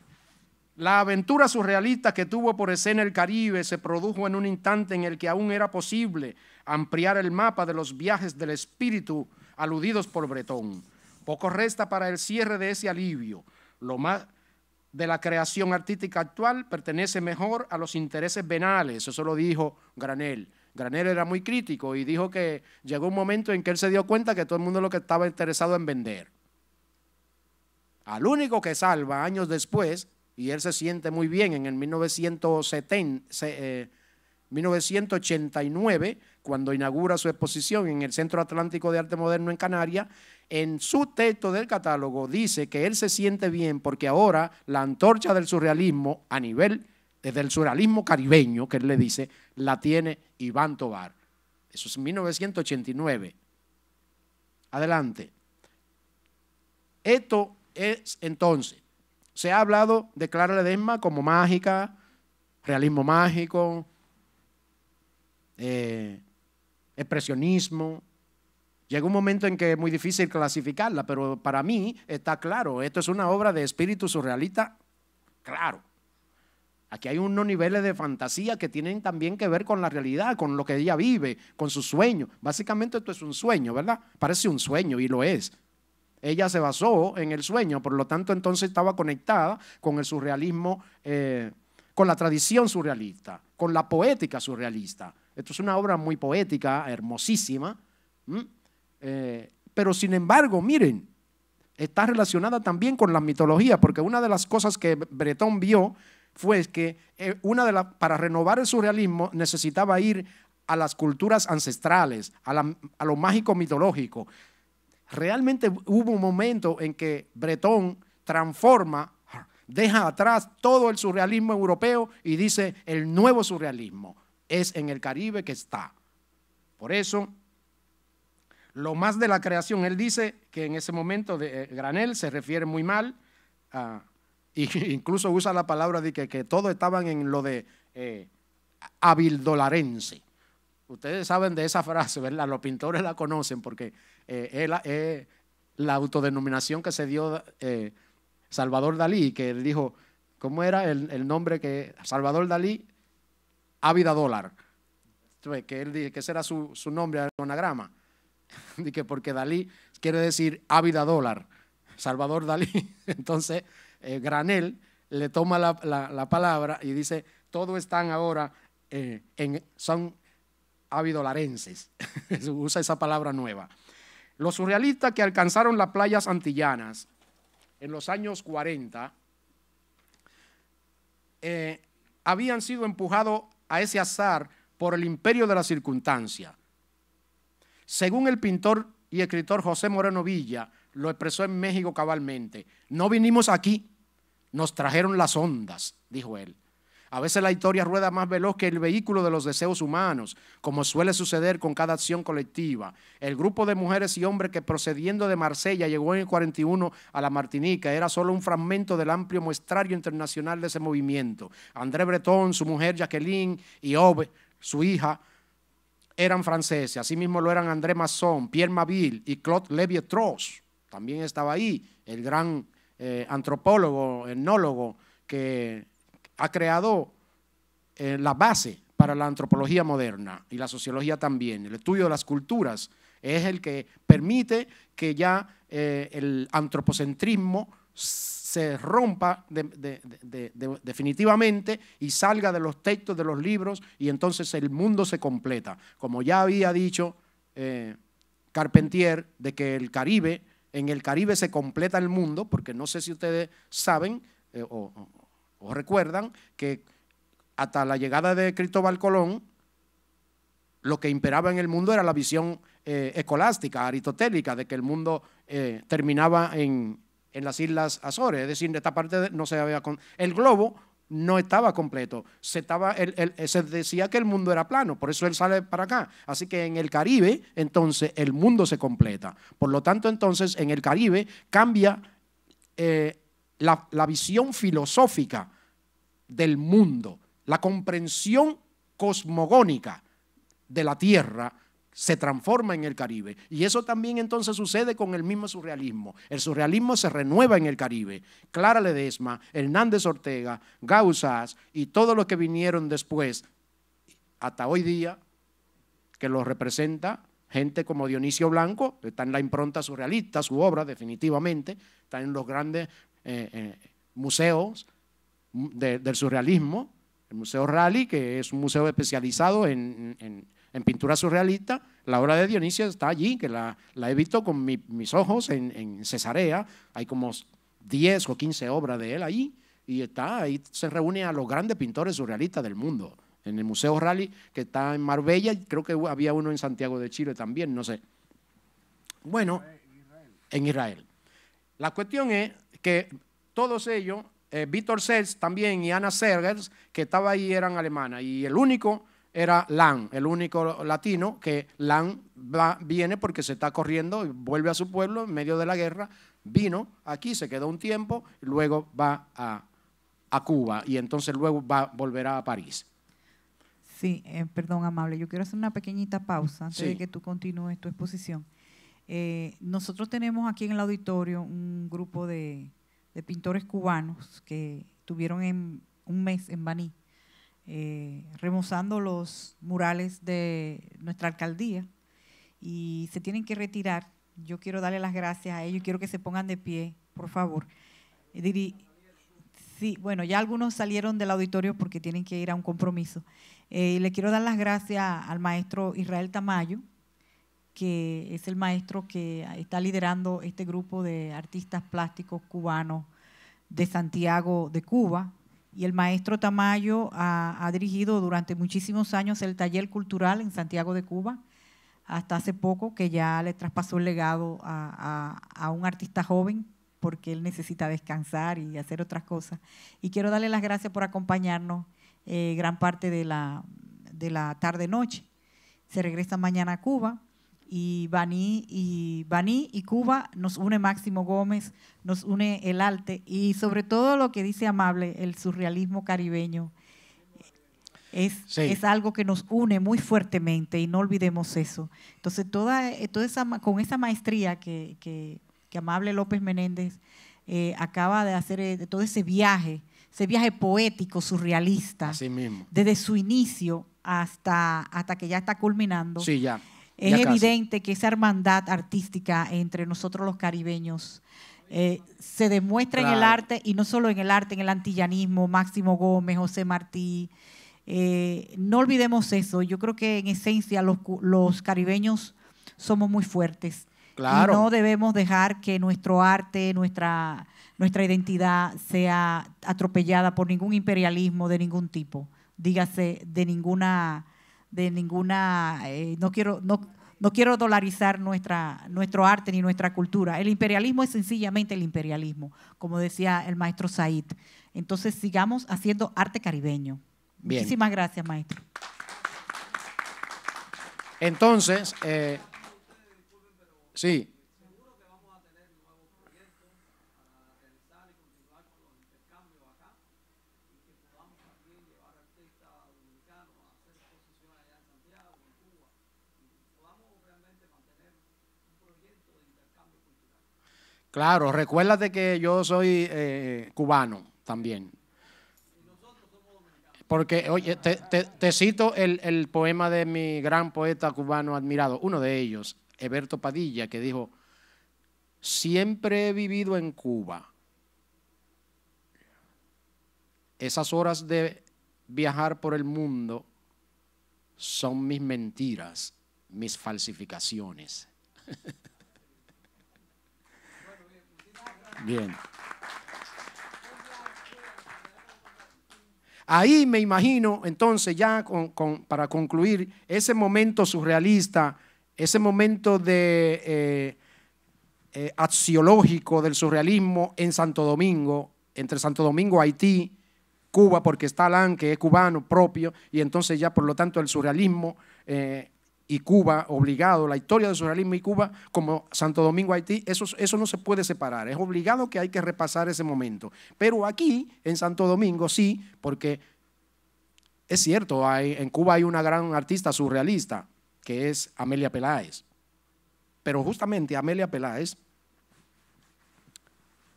[SPEAKER 3] la aventura surrealista que tuvo por escena el Caribe se produjo en un instante en el que aún era posible ampliar el mapa de los viajes del espíritu aludidos por Bretón. Poco resta para el cierre de ese alivio. Lo más de la creación artística actual pertenece mejor a los intereses venales, eso lo dijo Granel. Granel era muy crítico y dijo que llegó un momento en que él se dio cuenta que todo el mundo lo que estaba interesado en vender. Al único que salva años después y él se siente muy bien en el 1989, eh, cuando inaugura su exposición en el Centro Atlántico de Arte Moderno en Canarias, en su texto del catálogo dice que él se siente bien porque ahora la antorcha del surrealismo a nivel eh, desde el surrealismo caribeño, que él le dice, la tiene Iván Tobar. Eso es 1989. Adelante. Esto es entonces se ha hablado de Clara Ledesma como mágica, realismo mágico, eh, expresionismo. Llega un momento en que es muy difícil clasificarla, pero para mí está claro, esto es una obra de espíritu surrealista, claro. Aquí hay unos niveles de fantasía que tienen también que ver con la realidad, con lo que ella vive, con su sueño. Básicamente esto es un sueño, ¿verdad? Parece un sueño y lo es. Ella se basó en el sueño, por lo tanto entonces estaba conectada con el surrealismo, eh, con la tradición surrealista, con la poética surrealista. Esto es una obra muy poética, hermosísima, eh, pero sin embargo, miren, está relacionada también con la mitología, porque una de las cosas que Bretón vio fue que eh, una de para renovar el surrealismo necesitaba ir a las culturas ancestrales, a, a lo mágico mitológico realmente hubo un momento en que Bretón transforma, deja atrás todo el surrealismo europeo y dice el nuevo surrealismo es en el Caribe que está. Por eso, lo más de la creación, él dice que en ese momento de eh, Granel se refiere muy mal, ah, incluso usa la palabra de que, todos estaban en lo de eh, abildolarense. Ustedes saben de esa frase, ¿verdad? Los pintores la conocen porque eh, la, autodenominación que se dio eh, Salvador Dalí, que él dijo, ¿cómo era el, nombre que Salvador Dalí? Ávida Dólar. Que él que ese era su, nombre, el anagrama. que porque Dalí quiere decir Ávida Dólar, Salvador Dalí. Entonces, eh, Granel le toma la, palabra y dice, todos están ahora, eh, en, son ávidolarenses Usa esa palabra nueva. Los surrealistas que alcanzaron las playas antillanas en los años 40 eh, habían sido empujados a ese azar por el imperio de la circunstancia. Según el pintor y escritor José Moreno Villa, lo expresó en México cabalmente, no vinimos aquí, nos trajeron las ondas, dijo él. A veces la historia rueda más veloz que el vehículo de los deseos humanos, como suele suceder con cada acción colectiva. El grupo de mujeres y hombres que procediendo de Marsella llegó en el 41 a la Martinica era solo un fragmento del amplio muestrario internacional de ese movimiento. André Breton, su mujer Jacqueline y Ove, su hija, eran franceses. Asimismo lo eran André Masson, Pierre Maville y Claude Lévi-Strauss. También estaba ahí el gran eh, antropólogo, etnólogo que ha creado eh, la base para la antropología moderna y la sociología también. El estudio de las culturas es el que permite que ya eh, el antropocentrismo se rompa definitivamente y salga de los textos, de los libros, y entonces el mundo se completa. Como ya había dicho eh, Carpentier, de que el Caribe, en el Caribe se completa el mundo, porque no sé si ustedes saben o, ¿O recuerdan que hasta la llegada de Cristóbal Colón, lo que imperaba en el mundo era la visión eh, escolástica, aristotélica, de que el mundo eh, terminaba en, las Islas Azores, es decir, de esta parte no se había... el globo no estaba completo, eh, se, decía que el mundo era plano, por eso él sale para acá. Así que en el Caribe, entonces, el mundo se completa. Por lo tanto, entonces, en el Caribe cambia la, visión filosófica del mundo, la comprensión cosmogónica de la Tierra se transforma en el Caribe. Y eso también entonces sucede con el mismo surrealismo. El surrealismo se renueva en el Caribe. Clara Ledesma, Hernández Ortega, Gauzas y todos los que vinieron después, hasta hoy día, que los representa gente como Dionisio Blanco, está en la impronta surrealista, su obra definitivamente, está en los grandes eh, eh, museos del surrealismo, el Museo Rally, que es un museo especializado en, pintura surrealista. La obra de Dionisio está allí, que la, he visto con mis ojos en, Cesarea. Hay como 10 o 15 obras de él allí y está ahí se reúne a los grandes pintores surrealistas del mundo en el Museo Rally que está en Marbella y creo que había uno en Santiago de Chile también, no sé. Bueno, en Israel. La cuestión es que todos ellos, eh, Víctor Sells también y Ana Sergers, que estaba ahí, eran alemanas. Y el único era Lan, el único latino que Lan va, viene porque se está corriendo vuelve a su pueblo en medio de la guerra, vino aquí, se quedó un tiempo, luego va a, Cuba y entonces luego va, volverá a París.
[SPEAKER 2] Sí, eh, perdón, amable, yo quiero hacer una pequeñita pausa antes de que tú continúes tu exposición. Eh, nosotros tenemos aquí en el auditorio un grupo de, pintores cubanos que tuvieron un mes en Baní, eh, remozando los murales de nuestra alcaldía y se tienen que retirar. Yo quiero darle las gracias a ellos, quiero que se pongan de pie, por favor. Eh, sí, bueno, ya algunos salieron del auditorio porque tienen que ir a un compromiso. Eh, le quiero dar las gracias al maestro Israel Tamayo, que es el maestro que está liderando este grupo de artistas plásticos cubanos de Santiago de Cuba. Y el maestro Tamayo ha, dirigido durante muchísimos años el taller cultural en Santiago de Cuba, hasta hace poco que ya le traspasó el legado a, un artista joven porque él necesita descansar y hacer otras cosas. Y quiero darle las gracias por acompañarnos eh, gran parte de la, de la tarde-noche. Se regresa mañana a Cuba y Baní y, Baní y Cuba, nos une Máximo Gómez, nos une el arte y sobre todo lo que dice Amable, el surrealismo caribeño. Es, algo que nos une muy fuertemente y no olvidemos eso. Entonces, toda, eh, toda esa, con esa maestría que, Amable López Menéndez eh, acaba de hacer, eh, todo ese viaje, ese viaje poético, surrealista, desde su inicio hasta, hasta que ya está culminando. Sí, ya es evidente que esa hermandad artística entre nosotros los caribeños eh, se demuestra en el arte y no solo en el arte, en el antillanismo, Máximo Gómez, José Martí. Eh, no olvidemos eso. Yo creo que en esencia los, caribeños somos muy fuertes. Claro. Y no debemos dejar que nuestro arte, nuestra, nuestra identidad sea atropellada por ningún imperialismo de ningún tipo, dígase de ninguna de ninguna, eh, no quiero, no, no quiero dolarizar nuestra, nuestro arte ni nuestra cultura. El imperialismo es sencillamente el imperialismo, como decía el maestro Said. Entonces sigamos haciendo arte caribeño. Muchísimas gracias, maestro.
[SPEAKER 3] Entonces, eh, sí. Claro, recuérdate que yo soy eh, cubano también. Porque, oye, te, cito el, el, poema de mi gran poeta cubano admirado, uno de ellos, Eberto Padilla, que dijo, siempre he vivido en Cuba. Esas horas de viajar por el mundo son mis mentiras, mis falsificaciones. Bien. Ahí me imagino, entonces, ya para concluir, ese momento surrealista, ese momento de eh, eh, axiológico del surrealismo en Santo Domingo, entre Santo Domingo, Haití, Cuba, porque está Alan, que es cubano propio, y entonces ya, por lo tanto, el surrealismo eh, y Cuba obligado, la historia del surrealismo y Cuba como Santo Domingo, Haití, eso, eso no se puede separar, es obligado que hay que repasar ese momento. Pero aquí, en Santo Domingo, sí, porque es cierto, hay, en Cuba hay una gran artista surrealista, que es Amelia Peláez. Pero justamente Amelia Peláez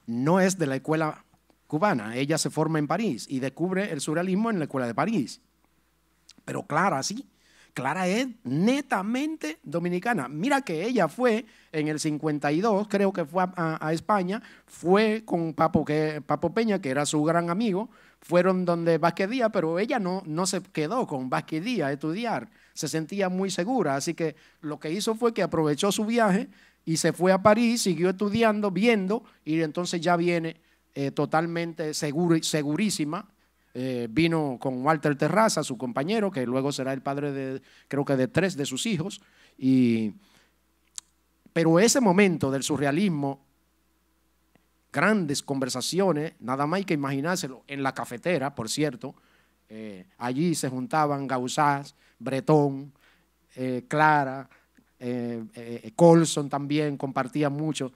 [SPEAKER 3] no es de la escuela cubana, ella se forma en París y descubre el surrealismo en la escuela de París. Pero Clara sí, Clara es netamente dominicana. Mira que ella fue en el 52, creo que fue a, España, fue con Papo, que, Papo Peña, que era su gran amigo, fueron donde Vázquez Díaz, pero ella no, no se quedó con Vázquez Díaz a estudiar, se sentía muy segura, así que lo que hizo fue que aprovechó su viaje y se fue a París, siguió estudiando, viendo, y entonces ya viene eh, totalmente seguro, segurísima eh, vino con Walter Terraza, su compañero, que luego será el padre de, creo que de tres de sus hijos. Y, pero ese momento del surrealismo, grandes conversaciones, nada más hay que imaginárselo, en la cafetera, por cierto, eh, allí se juntaban Gauzás, Bretón, eh, Clara, Colson también compartía mucho.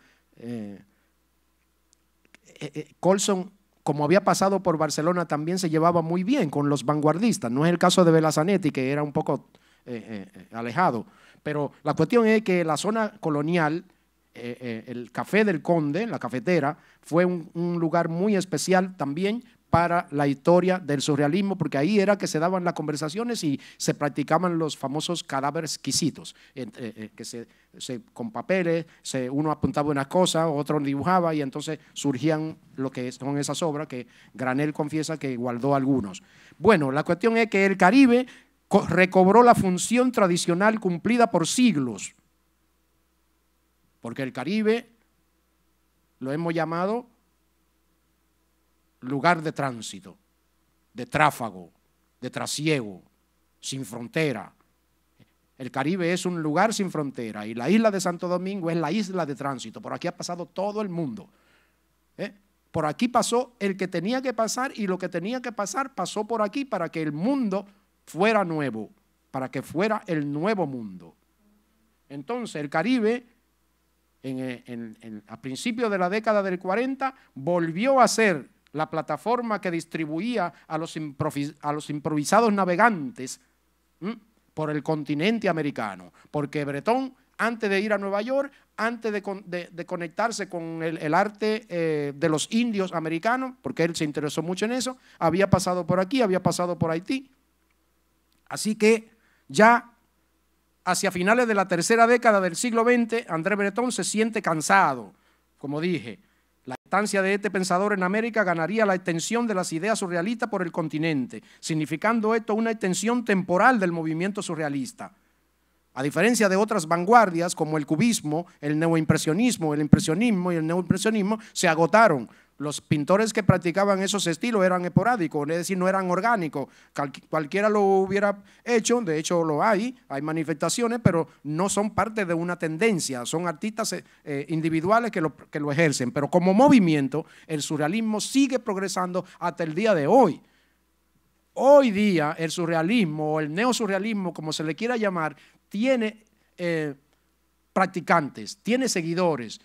[SPEAKER 3] Colson como había pasado por Barcelona, también se llevaba muy bien con los vanguardistas. No es el caso de Belazanetti, que era un poco eh, eh, eh, alejado. Pero la cuestión es que la zona colonial, el Café del Conde, la cafetera, fue un, un lugar muy especial también para la historia del surrealismo, porque ahí era que se daban las conversaciones y se practicaban los famosos cadáveres exquisitos, eh, eh, que se, con papeles, uno apuntaba una cosa, otro dibujaba y entonces surgían lo que son esas obras que Granel confiesa que guardó algunos. Bueno, la cuestión es que el Caribe recobró la función tradicional cumplida por siglos, porque el Caribe lo hemos llamado lugar de tránsito, de tráfago, de trasiego, sin frontera. El Caribe es un lugar sin frontera y la isla de Santo Domingo es la isla de tránsito. Por aquí ha pasado todo el mundo. ¿eh? Por aquí pasó el que tenía que pasar y lo que tenía que pasar pasó por aquí para que el mundo fuera nuevo, para que fuera el nuevo mundo. Entonces el Caribe eh, a principios de la década del 40 volvió a ser la plataforma que distribuía a los, improvisados navegantes por el continente americano, porque Bretón, antes de ir a Nueva York, antes de, conectarse con el, arte eh, de los indios americanos, porque él se interesó mucho en eso, había pasado por aquí, había pasado por Haití. Así que ya hacia finales de la tercera década del siglo XX, André Bretón se siente cansado, como dije, la estancia de este pensador en América ganaría la extensión de las ideas surrealistas por el continente, significando esto una extensión temporal del movimiento surrealista. A diferencia de otras vanguardias como el cubismo, el neoimpresionismo, el impresionismo y el neoimpresionismo, se agotaron. Los pintores que practicaban esos estilos eran esporádicos, es decir, no eran orgánicos. Cualquiera lo hubiera hecho, de hecho lo hay, hay manifestaciones, pero no son parte de una tendencia, son artistas eh, eh, individuales que lo, ejercen. Pero como movimiento, el surrealismo sigue progresando hasta el día de hoy. Hoy día el surrealismo o el neosurrealismo, como se le quiera llamar, tiene eh, practicantes, tiene seguidores,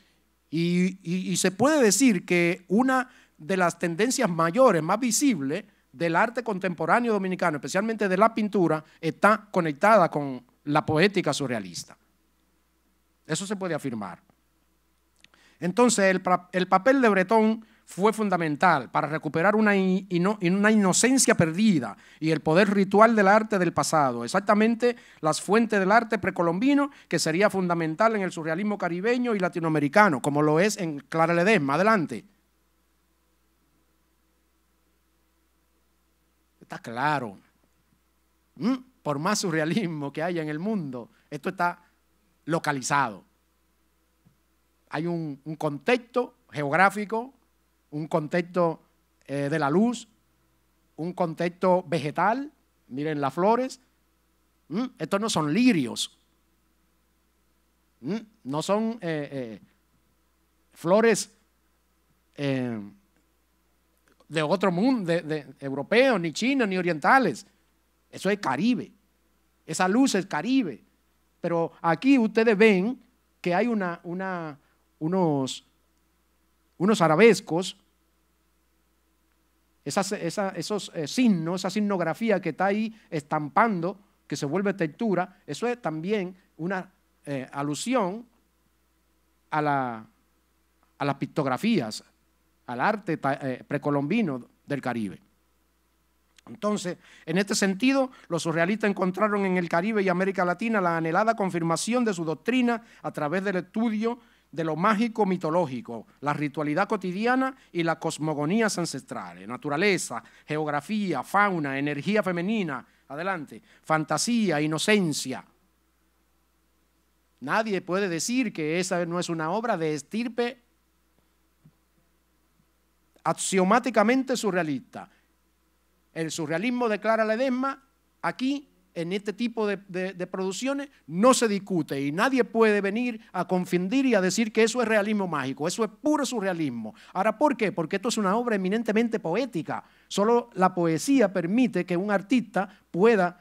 [SPEAKER 3] y, se puede decir que una de las tendencias mayores, más visibles, del arte contemporáneo dominicano, especialmente de la pintura, está conectada con la poética surrealista. Eso se puede afirmar. Entonces, el, el papel de Bretón fue fundamental para recuperar una, una, inocencia perdida y el poder ritual del arte del pasado, exactamente las fuentes del arte precolombino que sería fundamental en el surrealismo caribeño y latinoamericano, como lo es en Clara Ledesma. Adelante. Está claro. Mm, por más surrealismo que haya en el mundo, esto está localizado. Hay un contexto geográfico, un contexto eh, de la luz, un contexto vegetal, miren las flores. Estos no son lirios, no son eh, eh, flores de otro mundo, de, europeos, ni chinos, ni orientales. Eso es Caribe. Esa luz es Caribe. Pero aquí ustedes ven que hay unos, unos arabescos esos eh, signos, esa signografía que está ahí estampando, que se vuelve textura, eso es también una eh, alusión a, a, las pictografías, al arte eh, precolombino del Caribe. Entonces, en este sentido, los surrealistas encontraron en el Caribe y América Latina la anhelada confirmación de su doctrina a través del estudio de lo mágico mitológico, la ritualidad cotidiana y las cosmogonías ancestrales, naturaleza, geografía, fauna, energía femenina, adelante, fantasía, inocencia. Nadie puede decir que esa no es una obra de estirpe axiomáticamente surrealista. El surrealismo declara la edema, aquí en este tipo de, producciones no se discute y nadie puede venir a confundir y a decir que eso es realismo mágico, eso es puro surrealismo. Ahora, ¿por qué? Porque esto es una obra eminentemente poética. Solo la poesía permite que un artista pueda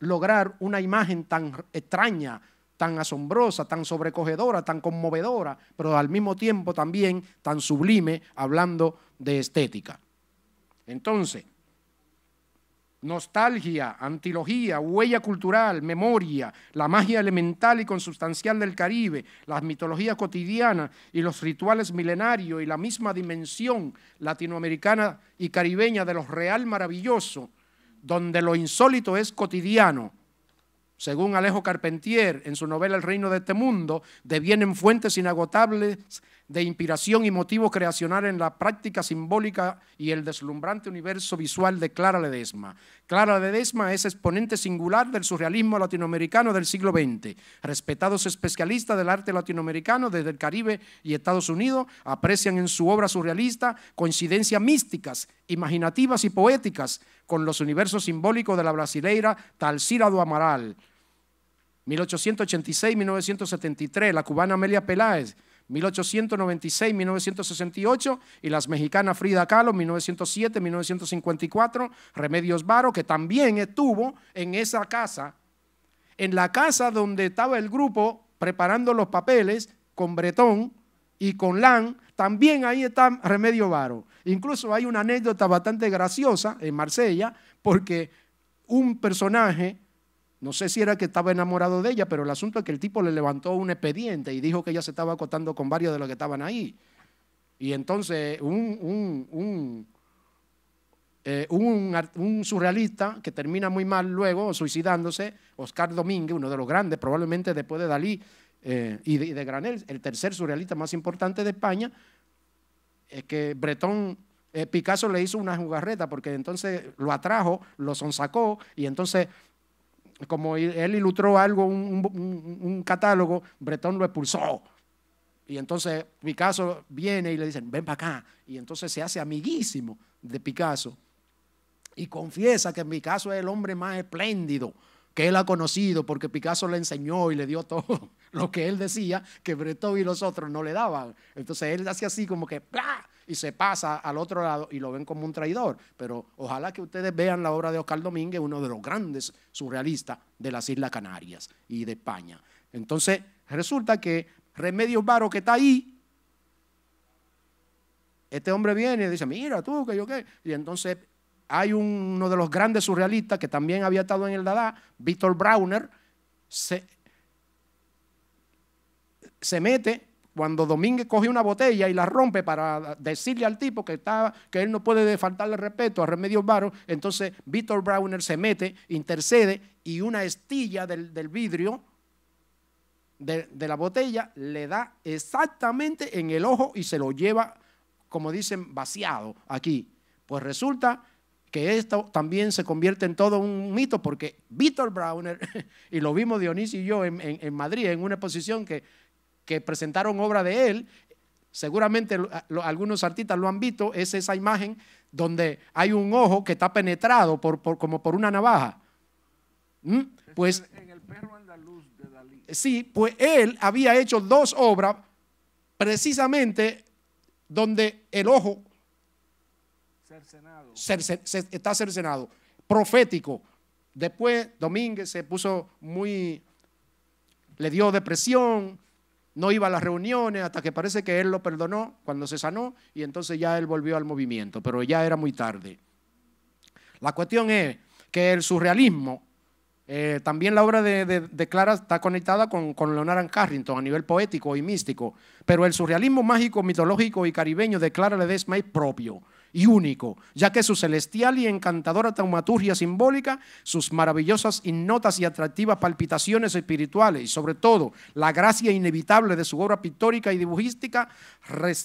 [SPEAKER 3] lograr una imagen tan extraña, tan asombrosa, tan sobrecogedora, tan conmovedora, pero al mismo tiempo también tan sublime, hablando de estética. Entonces, nostalgia, antilogía, huella cultural, memoria, la magia elemental y consustancial del Caribe, las mitologías cotidianas y los rituales milenarios y la misma dimensión latinoamericana y caribeña de lo real maravilloso, donde lo insólito es cotidiano. Según Alejo Carpentier, en su novela El reino de este mundo, devienen fuentes inagotables de inspiración y motivo creacional en la práctica simbólica y el deslumbrante universo visual de Clara Ledesma. Clara Ledesma es exponente singular del surrealismo latinoamericano del siglo XX, respetados especialistas del arte latinoamericano desde el Caribe y Estados Unidos, aprecian en su obra surrealista coincidencias místicas, imaginativas y poéticas con los universos simbólicos de la brasileira Talcira do Amaral. 1886-1973, la cubana Amelia Peláez 1896, 1968, y las mexicanas Frida Kahlo, 1907, 1954, Remedios Varo, que también estuvo en esa casa, en la casa donde estaba el grupo preparando los papeles con Bretón y con Lan, también ahí está Remedio Varo. Incluso hay una anécdota bastante graciosa en Marsella, porque un personaje no sé si era que estaba enamorado de ella, pero el asunto es que el tipo le levantó un expediente y dijo que ella se estaba acotando con varios de los que estaban ahí. Y entonces un, un, un, eh, un, surrealista que termina muy mal luego, suicidándose, Oscar Domínguez, uno de los grandes, probablemente después de Dalí eh, y, de, y de Granel, el tercer surrealista más importante de España, es que Bretón eh, Picasso le hizo una jugarreta porque entonces lo atrajo, lo sonsacó y entonces como él ilustró algo, un, catálogo, Bretón lo expulsó. Y entonces Picasso viene y le dicen, ven para acá. Y entonces se hace amiguísimo de Picasso. Y confiesa que Picasso es el hombre más espléndido que él ha conocido, porque Picasso le enseñó y le dio todo lo que él decía que Bretón y los otros no le daban. Entonces él hace así como que, ¡plá! y se pasa al otro lado y lo ven como un traidor. Pero ojalá que ustedes vean la obra de Oscar Domínguez, uno de los grandes surrealistas de las Islas Canarias y de España. Entonces, resulta que Remedios Varo, que está ahí, este hombre viene y dice, mira tú, que yo qué. Y entonces hay uno de los grandes surrealistas que también había estado en el Dada, Víctor Browner se, se mete cuando Domínguez coge una botella y la rompe para decirle al tipo que, que él no puede faltarle respeto a Remedios varos, entonces Víctor Browner se mete, intercede y una estilla del, vidrio de, la botella le da exactamente en el ojo y se lo lleva, como dicen, vaciado aquí. Pues resulta que esto también se convierte en todo un mito porque Víctor Browner, y lo vimos Dionisio y yo en Madrid, en una exposición que que presentaron obra de él, seguramente algunos artistas lo han visto, es esa imagen donde hay un ojo que está penetrado por, como por una navaja. ¿Mm? Pues, en el perro andaluz de Dalí. Sí, pues él había hecho dos obras precisamente donde el ojo está cercenado, profético. Después Domínguez se puso muy, le dio depresión, no iba a las reuniones hasta que parece que él lo perdonó cuando se sanó y entonces ya él volvió al movimiento, pero ya era muy tarde. La cuestión es que el surrealismo, eh, también la obra de, Clara está conectada con, con Leonard Carrington a nivel poético y místico, pero el surrealismo mágico, mitológico y caribeño de Clara Ledesma es propio y único, ya que su celestial y encantadora taumaturgia simbólica, sus maravillosas innotas y atractivas palpitaciones espirituales y sobre todo la gracia inevitable de su obra pictórica y dibujística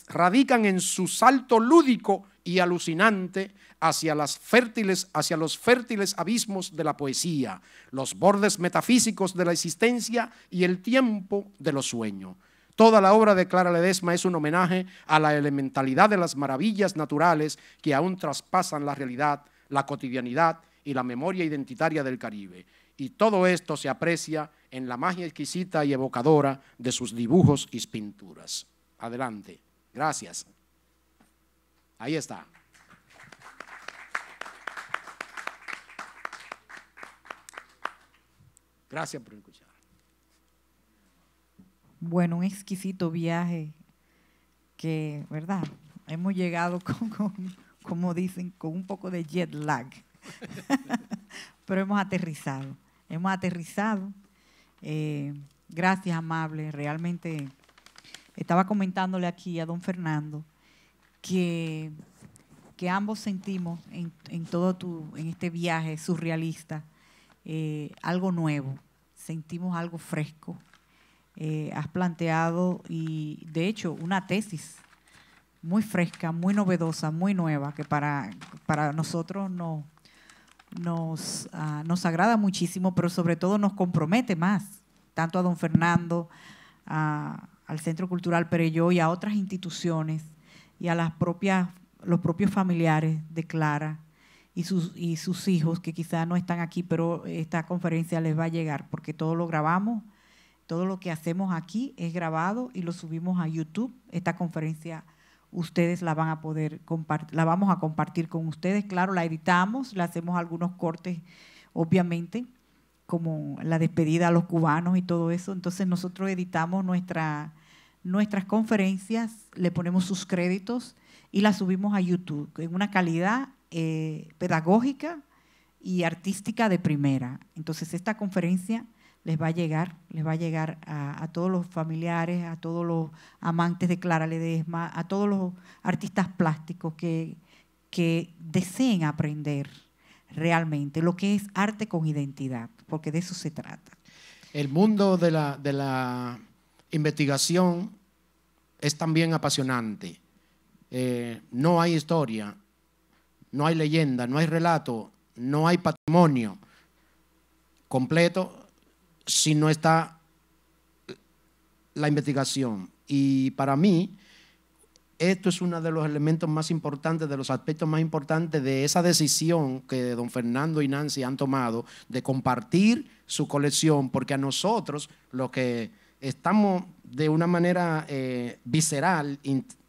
[SPEAKER 3] radican en su salto lúdico y alucinante hacia las fértiles hacia los fértiles abismos de la poesía, los bordes metafísicos de la existencia y el tiempo de los sueños. Toda la obra de Clara Ledesma es un homenaje a la elementalidad de las maravillas naturales que aún traspasan la realidad, la cotidianidad y la memoria identitaria del Caribe. Y todo esto se aprecia en la magia exquisita y evocadora de sus dibujos y pinturas. Adelante. Gracias. Ahí está. Gracias por el
[SPEAKER 2] bueno, un exquisito viaje que, ¿verdad? Hemos llegado con, como dicen, con un poco de jet lag, pero hemos aterrizado, hemos aterrizado. Eh, gracias, amable, realmente estaba comentándole aquí a don Fernando que, que ambos sentimos en, en, todo tu, en este viaje surrealista eh, algo nuevo, sentimos algo fresco, eh, has planteado y de hecho una tesis muy fresca, muy novedosa, muy nueva, que para, nosotros no, ah, nos, agrada muchísimo, pero sobre todo nos compromete más, tanto a don Fernando, al Centro Cultural Pereyó y a otras instituciones y a las propias, los propios familiares de Clara y sus, y sus hijos que quizás no están aquí, pero esta conferencia les va a llegar porque todo lo grabamos todo lo que hacemos aquí es grabado y lo subimos a YouTube. Esta conferencia ustedes la van a poder compartir, la vamos a compartir con ustedes. Claro, la editamos, le hacemos algunos cortes, obviamente, como la despedida a los cubanos y todo eso. Entonces nosotros editamos nuestra, nuestras conferencias, le ponemos sus créditos y la subimos a YouTube en una calidad eh, pedagógica y artística de primera. Entonces esta conferencia les va a llegar, les va a llegar a, todos los familiares, a todos los amantes de Clara Ledesma, a todos los artistas plásticos que, deseen aprender realmente lo que es arte con identidad, porque de eso se trata. El mundo de la, de
[SPEAKER 3] la investigación es también apasionante. Eh, no hay historia, no hay leyenda, no hay relato, no hay patrimonio completo si no está la investigación. Y para mí, esto es uno de los elementos más importantes, de los aspectos más importantes de esa decisión que don Fernando y Nancy han tomado de compartir su colección, porque a nosotros, los que estamos de una manera eh, visceral,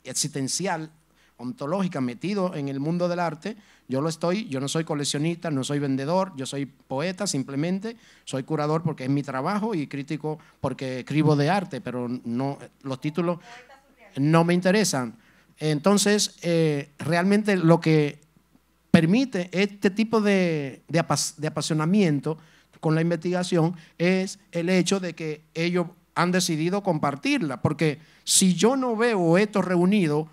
[SPEAKER 3] existencial, ontológica metido en el mundo del arte. Yo lo estoy, yo no soy coleccionista, no soy vendedor, yo soy poeta simplemente, soy curador porque es mi trabajo y crítico porque escribo de arte, pero no los títulos no me interesan. Entonces, eh, realmente lo que permite este tipo de, de apasionamiento con la investigación es el hecho de que ellos han decidido compartirla, porque si yo no veo esto reunido,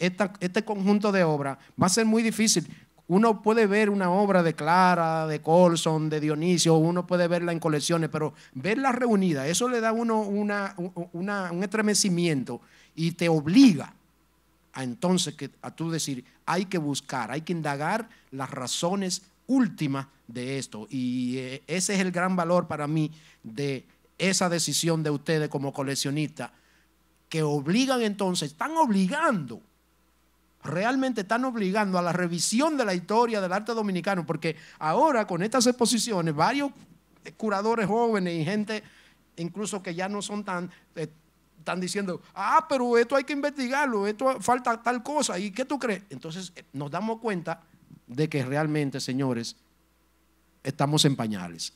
[SPEAKER 3] este conjunto de obras, va a ser muy difícil. Uno puede ver una obra de Clara, de Colson, de Dionisio, uno puede verla en colecciones, pero verla reunida, eso le da a uno un estremecimiento y te obliga a entonces a tú decir, hay que buscar, hay que indagar las razones últimas de esto. Y eh, ese es el gran valor para mí de esa decisión de ustedes como coleccionistas, que obligan entonces, están obligando realmente están obligando a la revisión de la historia del arte dominicano, porque ahora con estas exposiciones, varios curadores jóvenes y gente incluso que ya no son tan... Eh, están diciendo, ah, pero esto hay que investigarlo, esto falta tal cosa, ¿y qué tú crees? Entonces eh, nos damos cuenta de que realmente, señores, estamos en pañales.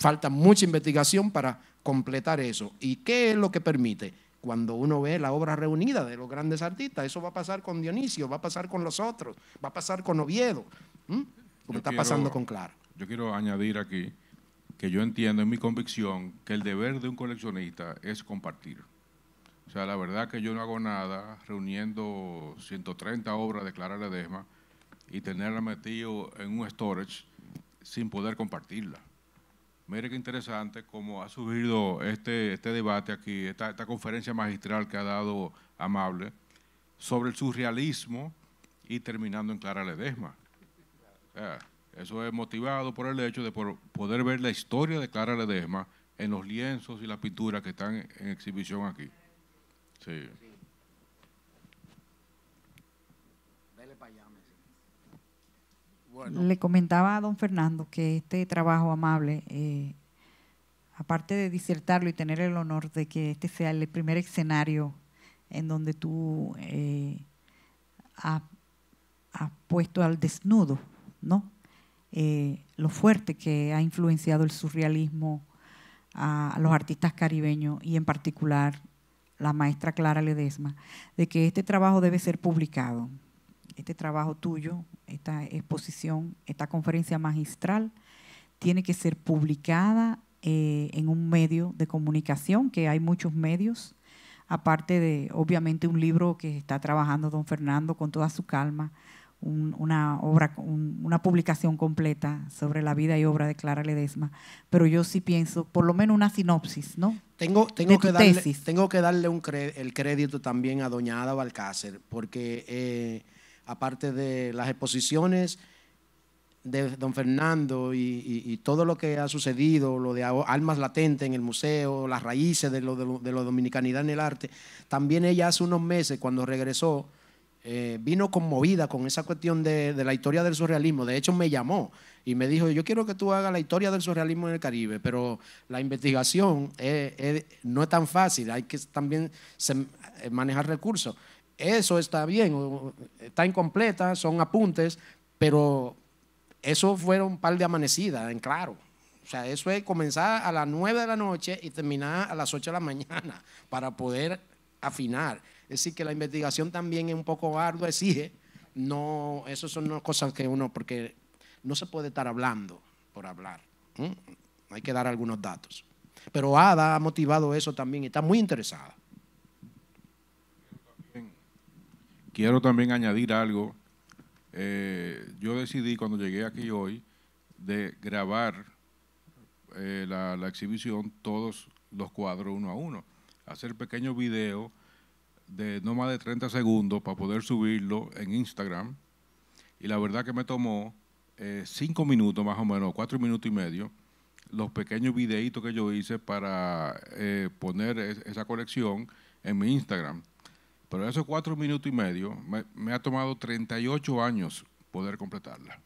[SPEAKER 3] Falta mucha investigación para completar eso. ¿Y qué es lo que permite? Cuando uno ve la obra reunida de los grandes artistas, eso va a pasar con Dionisio, va a pasar con los otros, va a pasar con Oviedo, lo que está pasando con
[SPEAKER 1] Clara. Yo quiero añadir aquí que yo entiendo en mi convicción que el deber de un coleccionista es compartir. O sea, la verdad que yo no hago nada reuniendo 130 obras de Clara Ledesma y tenerla metido en un storage sin poder compartirla. Mire qué interesante cómo ha subido este, este debate aquí, esta, conferencia magistral que ha dado Amable sobre el surrealismo y terminando en Clara Ledesma. eso es motivado por el hecho de poder ver la historia de Clara Ledesma en los lienzos y la pintura que están en exhibición aquí. Sí.
[SPEAKER 2] Le comentaba a don Fernando que este trabajo amable, eh, aparte de disertarlo y tener el honor de que este sea el primer escenario en donde tú eh, has, puesto al desnudo, ¿no? Eh, lo fuerte que ha influenciado el surrealismo a los artistas caribeños y en particular la maestra Clara Ledesma, de que este trabajo debe ser publicado este trabajo tuyo, esta exposición, esta conferencia magistral, tiene que ser publicada eh, en un medio de comunicación, que hay muchos medios, aparte de, obviamente, un libro que está trabajando don Fernando con toda su calma, una obra, una publicación completa sobre la vida y obra de Clara Ledesma, pero yo sí pienso, por lo menos una sinopsis, ¿no? Tengo, tengo, que, darle,
[SPEAKER 3] tengo que darle un el crédito también a doña Ada Balcácer, porque eh, aparte de las exposiciones de don Fernando y, todo lo que ha sucedido, lo de almas latentes en el museo, las raíces de lo de, dominicanidad en el arte, también ella hace unos meses cuando regresó, eh, vino conmovida con esa cuestión de, la historia del surrealismo. De hecho, me llamó y me dijo, yo quiero que tú hagas la historia del surrealismo en el Caribe, pero la investigación eh, eh, no es tan fácil, hay que también manejar recursos. Eso está bien, está incompleta, son apuntes, pero eso fueron un par de amanecidas, en claro. O sea, eso es comenzar a las 9 de la noche y terminar a las 8 de la mañana para poder afinar. Es decir, que la investigación también es un poco ardua, exige. No, eso son cosas que uno, porque no se puede estar hablando por hablar. Hay que dar algunos datos. Pero Ada ha motivado eso también y está muy interesada.
[SPEAKER 1] Quiero también añadir algo. Eh, yo decidí cuando llegué aquí hoy de grabar eh, la, exhibición todos los cuadros uno a uno, hacer pequeños videos de no más de 30 segundos para poder subirlo en Instagram. Y la verdad que me tomó eh, cinco minutos más o menos, cuatro minutos y medio, los pequeños videitos que yo hice para poner esa colección en mi Instagram. Pero esos cuatro minutos y medio me, ha tomado 38 años poder completarla.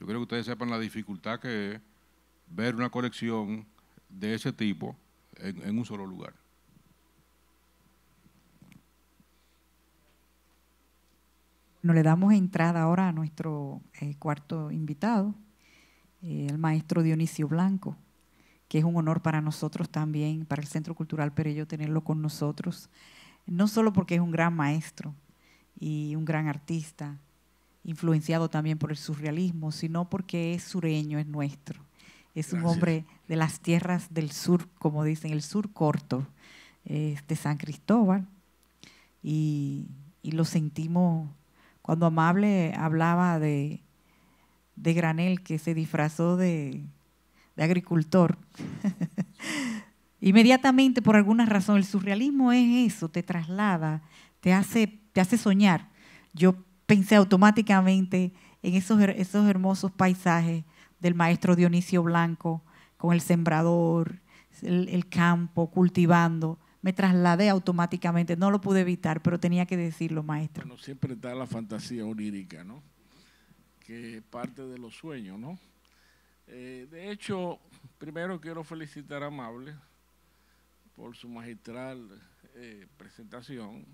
[SPEAKER 1] Yo creo que ustedes sepan la dificultad que es ver una colección de ese tipo en, un solo lugar.
[SPEAKER 2] Bueno, le damos entrada ahora a nuestro eh, cuarto invitado, eh, el maestro Dionisio Blanco, que es un honor para nosotros también, para el Centro Cultural Perello, tenerlo con nosotros no solo porque es un gran maestro y un gran artista, influenciado también por el surrealismo, sino porque es sureño, es nuestro. Es un hombre de las tierras del sur, como dicen, el sur corto, de San Cristóbal. Y, lo sentimos cuando Amable hablaba de, Granel, que se disfrazó de, de agricultor. Inmediatamente, por alguna razón, el surrealismo es eso, te traslada, te hace, te hace soñar. Yo pensé automáticamente en esos, esos hermosos paisajes del maestro Dionisio Blanco, con el sembrador, el, campo, cultivando. Me trasladé automáticamente, no lo pude evitar, pero tenía que decirlo,
[SPEAKER 4] maestro. Bueno, siempre está la fantasía onírica, ¿no? Que es parte de los sueños, ¿no? Eh, de hecho, primero quiero felicitar a Amable por su magistral eh, presentación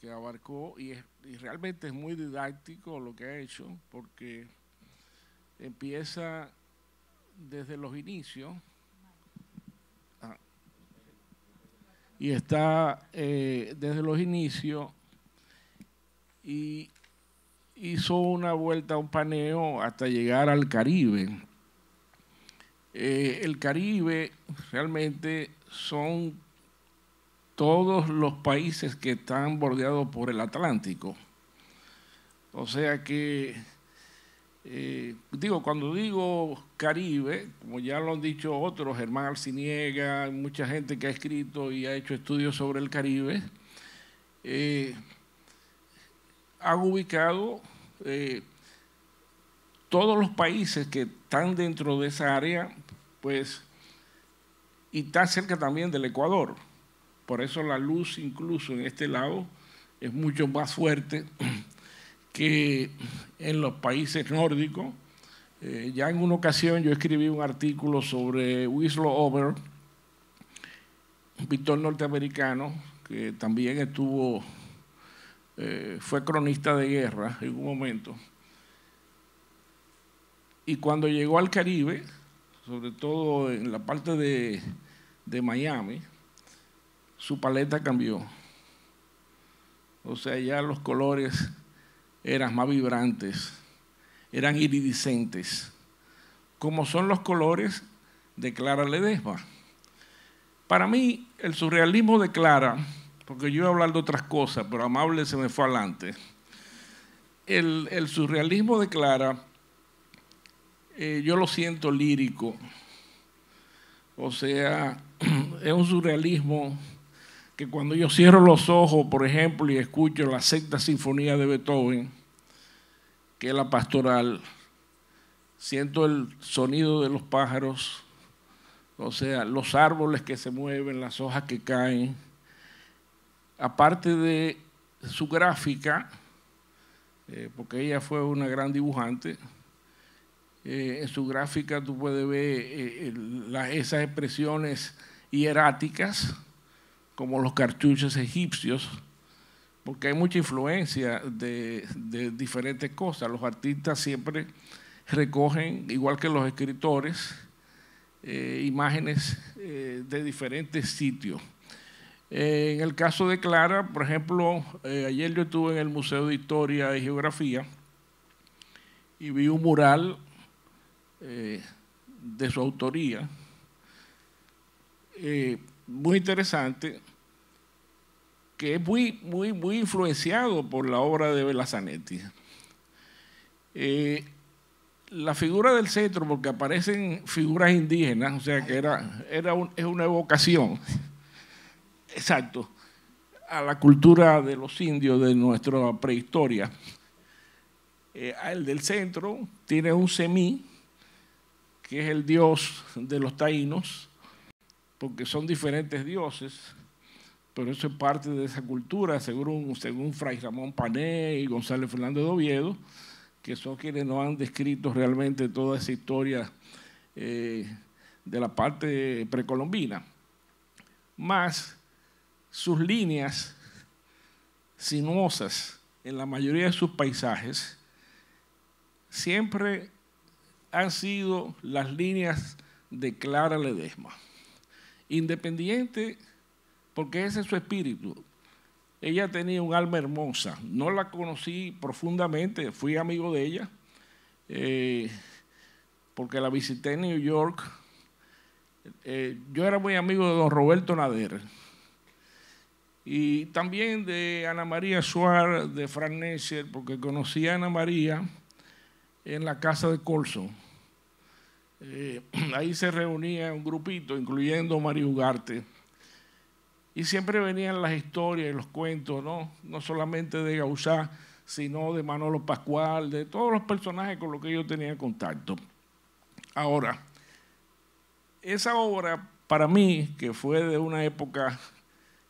[SPEAKER 4] que abarcó y, es, y realmente es muy didáctico lo que ha hecho porque empieza desde los inicios ah, y está eh, desde los inicios y hizo una vuelta, un paneo hasta llegar al Caribe eh, el Caribe realmente son todos los países que están bordeados por el Atlántico. O sea que, eh, digo, cuando digo Caribe, como ya lo han dicho otros, Germán Alciniega, mucha gente que ha escrito y ha hecho estudios sobre el Caribe, eh, han ubicado eh, todos los países que están dentro de esa área pues, y está cerca también del Ecuador. Por eso la luz incluso en este lado es mucho más fuerte que en los países nórdicos. Eh, ya en una ocasión yo escribí un artículo sobre Winslow Over, un pintor norteamericano que también estuvo, eh, fue cronista de guerra en un momento. Y cuando llegó al Caribe, sobre todo en la parte de, Miami, su paleta cambió. O sea, ya los colores eran más vibrantes, eran iridiscentes, como son los colores de Clara Ledesma. Para mí, el surrealismo de Clara, porque yo iba a hablar de otras cosas, pero amable se me fue adelante. El, el surrealismo de Clara eh, yo lo siento lírico. O sea, es un surrealismo que cuando yo cierro los ojos, por ejemplo, y escucho la sexta sinfonía de Beethoven, que es la pastoral, siento el sonido de los pájaros, o sea, los árboles que se mueven, las hojas que caen. Aparte de su gráfica, eh, porque ella fue una gran dibujante, eh, en su gráfica tú puedes ver eh, esas expresiones hieráticas, como los cartuchos egipcios, porque hay mucha influencia de, diferentes cosas. Los artistas siempre recogen, igual que los escritores, eh, imágenes de diferentes sitios. en el caso de Clara, por ejemplo, ayer yo estuve en el Museo de Historia y Geografía y vi un mural eh, de su autoría, eh, muy interesante, que es muy, muy, influenciado por la obra de Belazanetti. Eh, la figura del centro porque aparecen figuras indígenas, o sea que era, era es una evocación, exacto, a la cultura de los indios de nuestra prehistoria. el del centro tiene un semí, que es el dios de los taínos, porque son diferentes dioses, pero eso es parte de esa cultura, según, según Fray Ramón Pané y González Fernández de Oviedo, que son quienes nos han descrito realmente toda esa historia eh, de la parte precolombina. Más sus líneas sinuosas en la mayoría de sus paisajes siempre han sido las líneas de Clara Ledesma. Independiente, porque ese es su espíritu. Ella tenía un alma hermosa. No la conocí profundamente, fui amigo de ella, eh, porque la visité en New York. Eh, yo era muy amigo de don Roberto Nader y también de Ana María Suárez, de Fran porque conocí a Ana María en la casa de Colson eh, ahí se reunía un grupito, incluyendo Mario Ugarte, y siempre venían las historias y los cuentos, ¿no? solamente de Gauchá, sino de Manolo Pascual, de todos los personajes con los que yo tenía contacto. Ahora, esa obra para mí, que fue de una época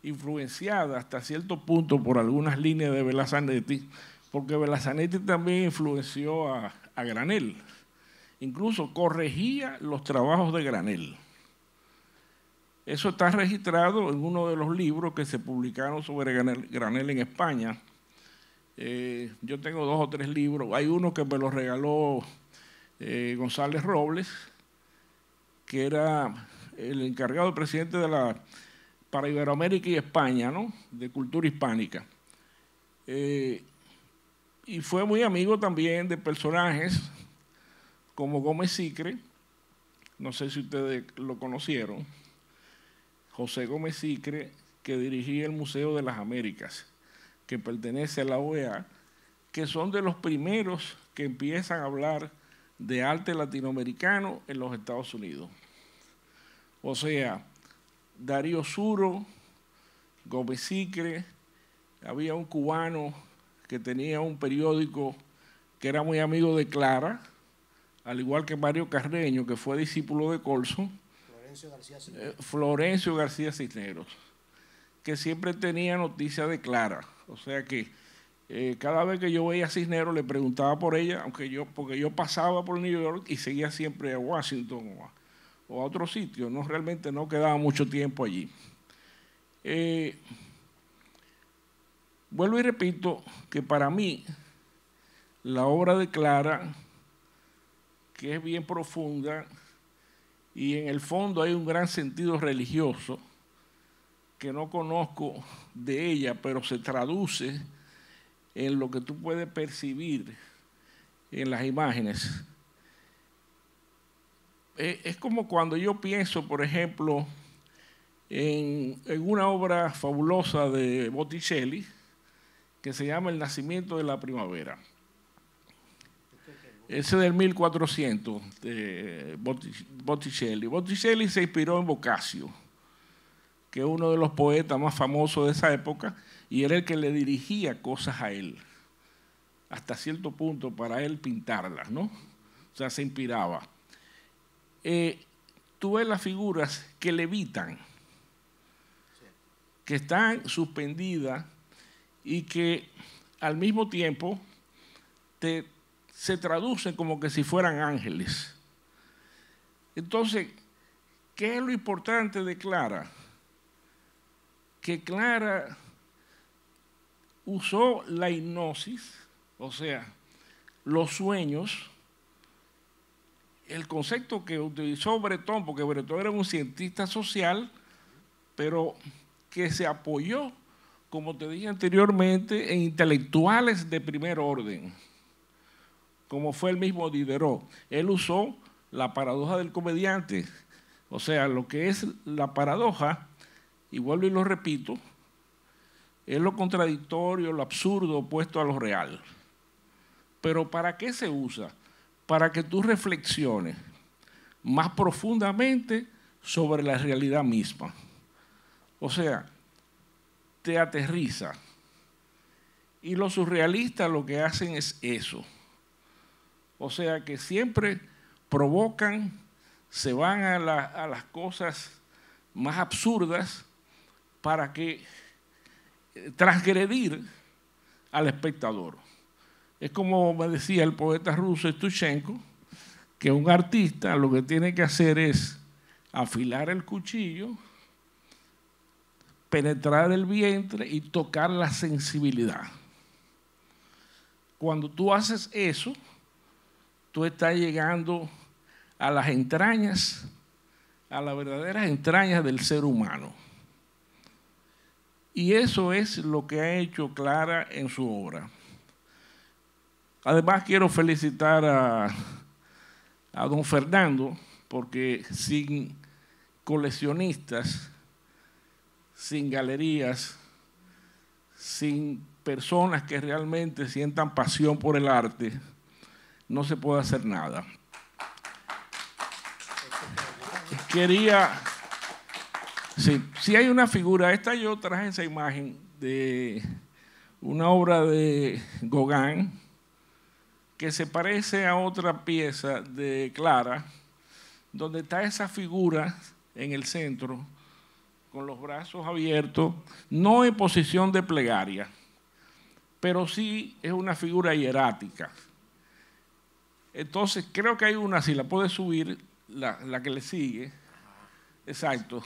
[SPEAKER 4] influenciada hasta cierto punto por algunas líneas de Belazanetti, porque Belazanetti también influenció a Granel. Incluso corregía los trabajos de Granel. Eso está registrado en uno de los libros que se publicaron sobre Granel, en España. Eh, yo tengo dos o tres libros. Hay uno que me lo regaló eh, González Robles, que era el encargado presidente de la para Iberoamérica y España, ¿no? De cultura hispánica. Eh, y fue muy amigo también de personajes como Gómez Sicre, no sé si ustedes lo conocieron, José Gómez Sicre, que dirigía el Museo de las Américas, que pertenece a la OEA, que son de los primeros que empiezan a hablar de arte latinoamericano en los Estados Unidos. O sea, Darío Suro, Gómez Sicre, había un cubano que tenía un periódico que era muy amigo de Clara, al igual que Mario Carreño, que fue discípulo de Colson,
[SPEAKER 3] Florencio García Cisneros,
[SPEAKER 4] eh, Florencio García Cisneros que siempre tenía noticias de Clara. O sea que eh, cada vez que yo veía a Cisneros le preguntaba por ella, aunque yo, porque yo pasaba por New York y seguía siempre a Washington o a, otro sitio. No, realmente no quedaba mucho tiempo allí. Eh, vuelvo y repito que para mí la obra de Clara que es bien profunda y en el fondo hay un gran sentido religioso que no conozco de ella, pero se traduce en lo que tú puedes percibir en las imágenes. Eh, es como cuando yo pienso, por ejemplo, en, una obra fabulosa de Botticelli que se llama El nacimiento de la primavera ese del 1400, de eh, Botticelli. Botticelli se inspiró en Boccaccio, que es uno de los poetas más famosos de esa época, y era el que le dirigía cosas a él, hasta cierto punto para él pintarlas, ¿no? O sea, se inspiraba. Eh, tú ves las figuras que levitan, que están suspendidas y que al mismo tiempo te se traduce como que si fueran ángeles. Entonces, ¿qué es lo importante de Clara? Que Clara usó la hipnosis, o sea, los sueños, el concepto que utilizó Bretón, porque Bretón era un cientista social, pero que se apoyó, como te dije anteriormente, en intelectuales de primer orden como fue el mismo Diderot. Él usó la paradoja del comediante. O sea, lo que es la paradoja, y vuelvo y lo repito, es lo contradictorio, lo absurdo opuesto a lo real. Pero ¿para qué se usa? Para que tú reflexiones más profundamente sobre la realidad misma. O sea, te aterriza. Y los surrealistas lo que hacen es eso o sea que siempre provocan, se van a, las cosas más absurdas para que eh, transgredir al espectador. Es como me decía el poeta ruso Stushenko, que un artista lo que tiene que hacer es afilar el cuchillo, penetrar el vientre y tocar la sensibilidad. Cuando tú haces eso, tú estás llegando a las entrañas, a las verdaderas entrañas del ser humano. Y eso es lo que ha hecho Clara en su obra. Además quiero felicitar a, a don Fernando, porque sin coleccionistas, sin galerías, sin personas que realmente sientan pasión por el arte, no se puede hacer nada. Quería, sí, si hay una figura, esta yo traje esa imagen de una obra de Gauguin que se parece a otra pieza de Clara, donde está esa figura en el centro, con los brazos abiertos, no en posición de plegaria, pero sí es una figura hierática. Entonces, creo que hay una, si la puede subir, la, que le sigue. Exacto.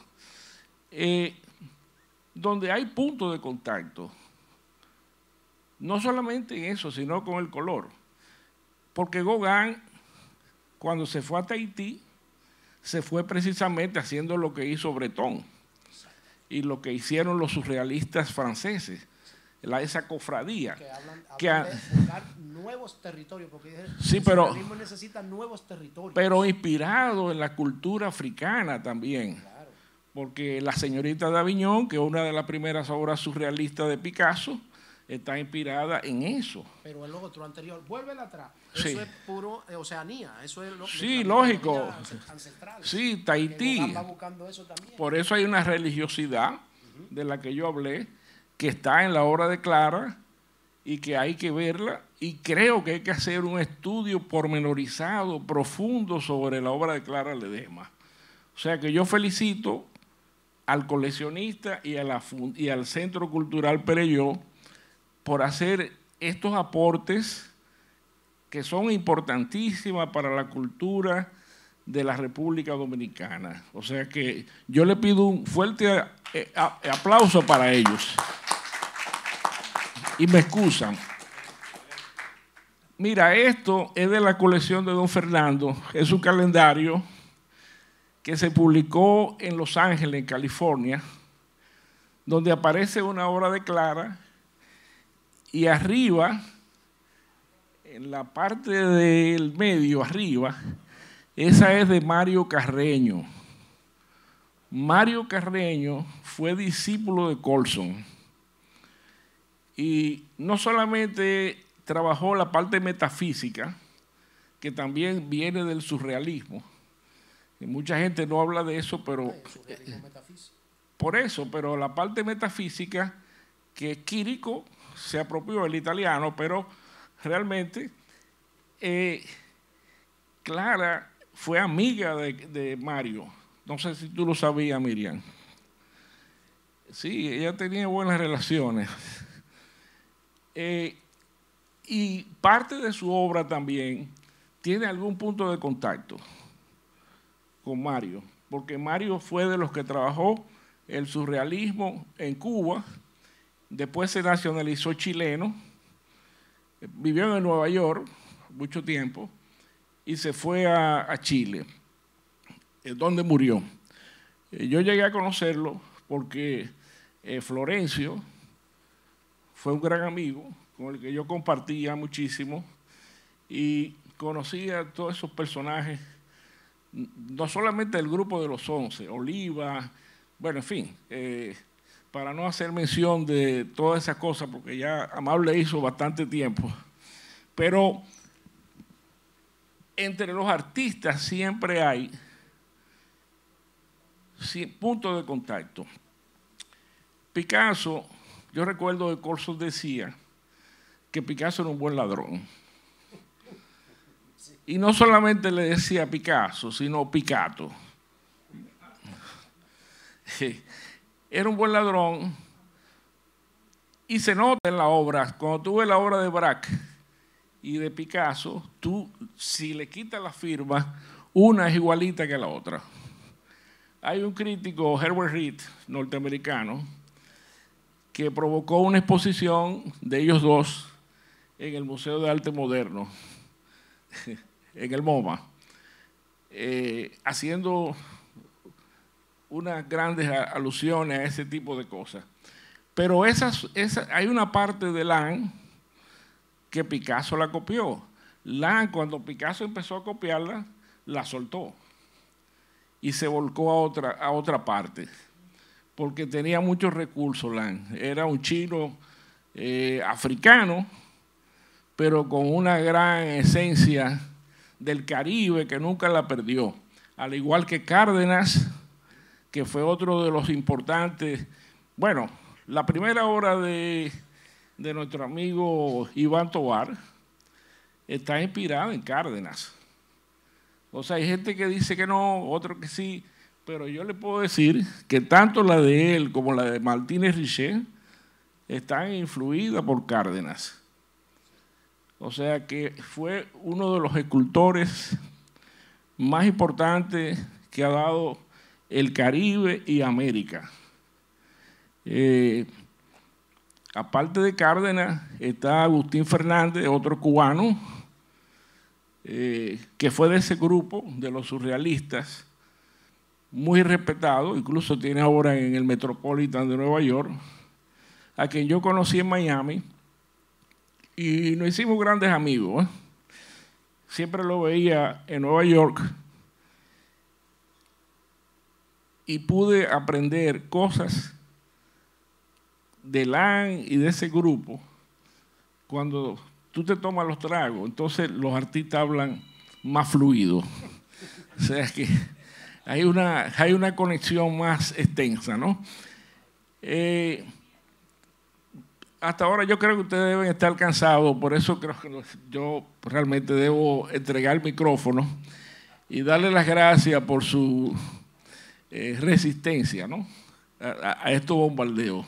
[SPEAKER 4] Eh, donde hay puntos de contacto. No solamente en eso, sino con el color. Porque Gauguin, cuando se fue a Tahití, se fue precisamente haciendo lo que hizo Breton y lo que hicieron los surrealistas franceses, la, esa cofradía. Que
[SPEAKER 3] nuevos territorios, porque sí, el pero, necesita nuevos territorios. Pero
[SPEAKER 4] inspirado en la cultura africana también. Porque La Señorita de Aviñón, que es una de las primeras obras surrealistas de Picasso, está inspirada en eso.
[SPEAKER 3] Pero el otro anterior, vuelve atrás. Eso es puro eh, Oceanía, eso es lo, Sí,
[SPEAKER 4] lógico. sí, Tahití. Eso Por eso hay una religiosidad de la que yo hablé que está en la obra de Clara y que hay que verla y creo que hay que hacer un estudio pormenorizado, profundo sobre la obra de Clara Ledema. O sea que yo felicito al coleccionista y, al Centro Cultural Pereyó por hacer estos aportes que son importantísimos para la cultura de la República Dominicana. O sea que yo le pido un fuerte eh, aplauso para ellos y me excusan. Mira, esto es de la colección de don Fernando, es un calendario que se publicó en Los Ángeles, en California, donde aparece una obra de Clara y arriba, en la parte del medio, arriba, esa es de Mario Carreño. Mario Carreño fue discípulo de Colson y no solamente trabajó la parte metafísica, que también viene del surrealismo. Y mucha gente no habla de eso, pero... por eso, pero la parte metafísica que Quirico se apropió del italiano, pero realmente eh, Clara fue amiga de, de, Mario. No sé si tú lo sabías, Miriam. Sí, ella tenía buenas relaciones. Eh, y parte de su obra también tiene algún punto de contacto con Mario, porque Mario fue de los que trabajó el surrealismo en Cuba, después se nacionalizó chileno, vivió en Nueva York mucho tiempo y se fue a, Chile, eh, donde murió. Eh, yo llegué a conocerlo porque Florencio, fue un gran amigo con el que yo compartía muchísimo y conocía a todos esos personajes, no solamente el grupo de los once, Oliva, bueno, en fin, eh, para no hacer mención de todas esas cosas, porque ya Amable hizo bastante tiempo, pero entre los artistas siempre hay puntos de contacto. Picasso yo recuerdo que Corso decía que Picasso era un buen ladrón. Y no solamente le decía Picasso, sino Picato. Era un buen ladrón y se nota en la obra. Cuando tú ves la obra de Braque y de Picasso, tú, si le quitas la firma, una es igualita que la otra. Hay un crítico, Herbert Reed, norteamericano, que provocó una exposición de ellos dos en el Museo de Arte Moderno, en el MoMA, eh, haciendo unas grandes alusiones a ese tipo de cosas. Pero esas, hay una parte de Lan que Picasso la copió. Lan, cuando Picasso empezó a copiarla, la soltó y se volcó a otra, a otra parte porque tenía muchos recursos, Lan. Era un chino eh, africano, pero con una gran esencia del Caribe que nunca la perdió. Al igual que Cárdenas, que fue otro de los importantes. Bueno, la primera obra de, de nuestro amigo Iván Tobar está inspirada en Cárdenas. O sea, hay gente que dice que no, otro que sí. Pero yo le puedo decir que tanto la de él como la de Martínez Richet están influidas por Cárdenas. O sea que fue uno de los escultores más importantes que ha dado el Caribe y América. Eh, aparte de Cárdenas, está Agustín Fernández, otro cubano, eh, que fue de ese grupo de los surrealistas muy respetado, incluso tiene ahora en el Metropolitan de Nueva York, a quien yo conocí en Miami y nos hicimos grandes amigos. ¿eh? Siempre lo veía en Nueva York y pude aprender cosas de LAN y de ese grupo cuando tú te tomas los tragos, entonces los artistas hablan más fluido. o sea que hay una, hay una conexión más extensa, ¿no? Eh, hasta ahora yo creo que ustedes deben estar cansados, por eso creo que yo realmente debo entregar el micrófono y darle las gracias por su eh, resistencia ¿no? a estos bombardeos.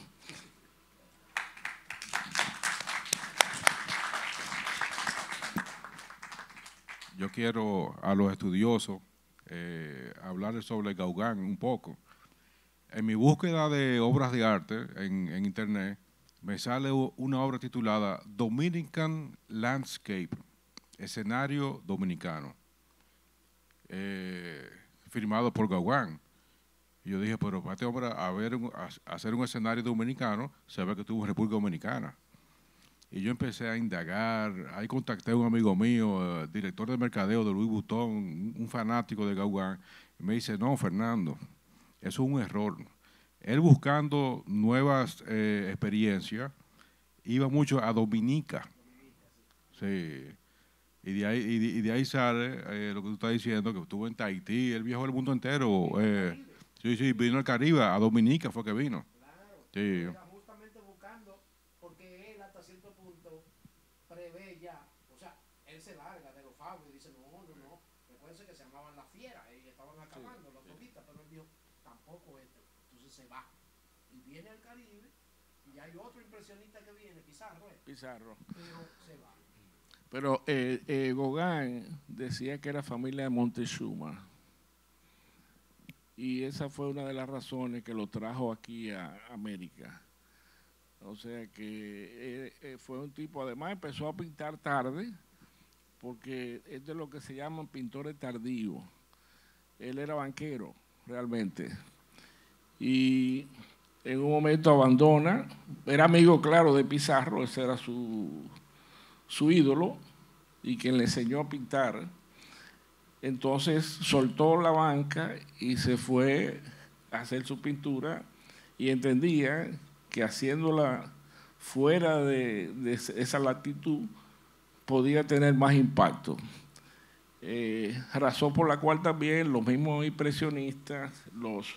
[SPEAKER 1] Yo quiero a los estudiosos eh, hablar sobre Gauguin un poco. En mi búsqueda de obras de arte en, internet, me sale una obra titulada Dominican Landscape, escenario dominicano, eh, firmado por Gauguin. yo dije, pero para este hombre a ver, hacer un escenario dominicano, se ve que tuvo República Dominicana. Y yo empecé a indagar, ahí contacté a un amigo mío, eh, director de mercadeo de Luis Bustón, un fanático de Gauguin, me dice, no, Fernando, eso es un error. Él buscando nuevas eh, experiencias, iba mucho a Dominica. Sí. Y de ahí, y de, ahí sale eh, lo que tú estás diciendo, que estuvo en Tahití, él viajó el mundo entero. sí, sí, vino al Caribe, a Dominica fue que vino. Sí.
[SPEAKER 3] otro impresionista que viene, Pizarro. Eh. Pizarro.
[SPEAKER 4] Pero se eh, eh, Gauguin decía que era familia de Montezuma. Y esa fue una de las razones que lo trajo aquí a América. O sea que fue un tipo, además empezó a pintar tarde, porque es de lo que se llaman pintores tardíos. Él era banquero, realmente. Y en un momento abandona, era amigo, claro, de Pizarro, ese era su, su ídolo y quien le enseñó a pintar. Entonces soltó la banca y se fue a hacer su pintura y entendía que haciéndola fuera de, de esa latitud podía tener más impacto. Eh, razón por la cual también los mismos impresionistas, los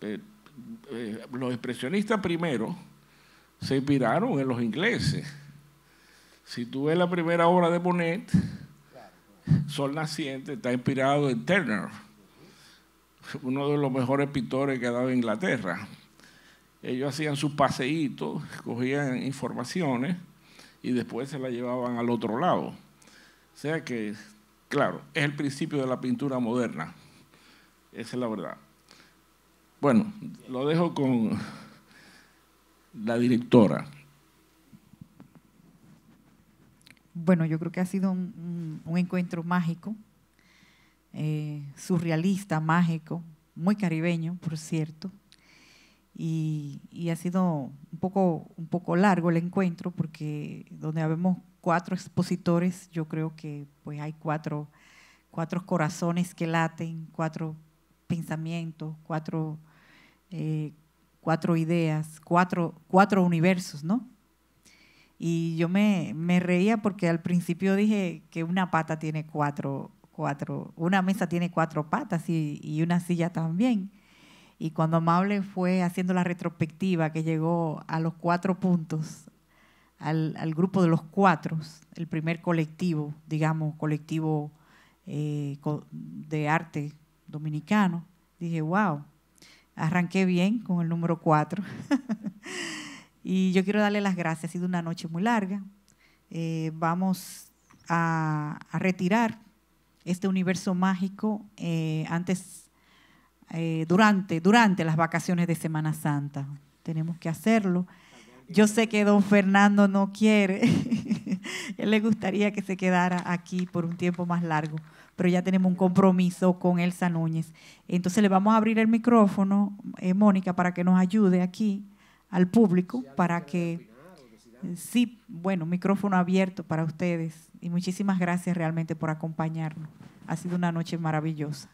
[SPEAKER 4] eh, eh, los expresionistas primero se inspiraron en los ingleses. Si tú ves la primera obra de Bonnet, Sol Naciente está inspirado en Turner, uno de los mejores pintores que ha dado Inglaterra. Ellos hacían sus paseitos, cogían informaciones y después se la llevaban al otro lado. O sea que, claro, es el principio de la pintura moderna. Esa es la verdad. Bueno, lo dejo con la directora.
[SPEAKER 2] Bueno, yo creo que ha sido un, encuentro mágico, eh, surrealista, mágico, muy caribeño, por cierto. Y, y, ha sido un poco, un poco largo el encuentro porque donde habemos cuatro expositores, yo creo que pues hay cuatro, cuatro corazones que laten, cuatro pensamientos, cuatro eh, cuatro ideas, cuatro, cuatro universos, ¿no? Y yo me, me, reía porque al principio dije que una pata tiene cuatro, cuatro una mesa tiene cuatro patas y, una silla también. Y cuando Amable fue haciendo la retrospectiva que llegó a los cuatro puntos, al, grupo de los cuatro, el primer colectivo, digamos, colectivo eh, de arte dominicano, dije, wow, Arranqué bien con el número 4. y yo quiero darle las gracias. Ha sido una noche muy larga. Eh, vamos a, retirar este universo mágico eh, antes, eh, durante, durante las vacaciones de Semana Santa. Tenemos que hacerlo. Yo sé que don Fernando no quiere. él le gustaría que se quedara aquí por un tiempo más largo, pero ya tenemos un compromiso con Elsa Núñez. Entonces le vamos a abrir el micrófono, eh, Mónica, para que nos ayude aquí al público, para que... Eh, sí, bueno, micrófono abierto para ustedes y muchísimas gracias realmente por acompañarnos. Ha sido una noche maravillosa.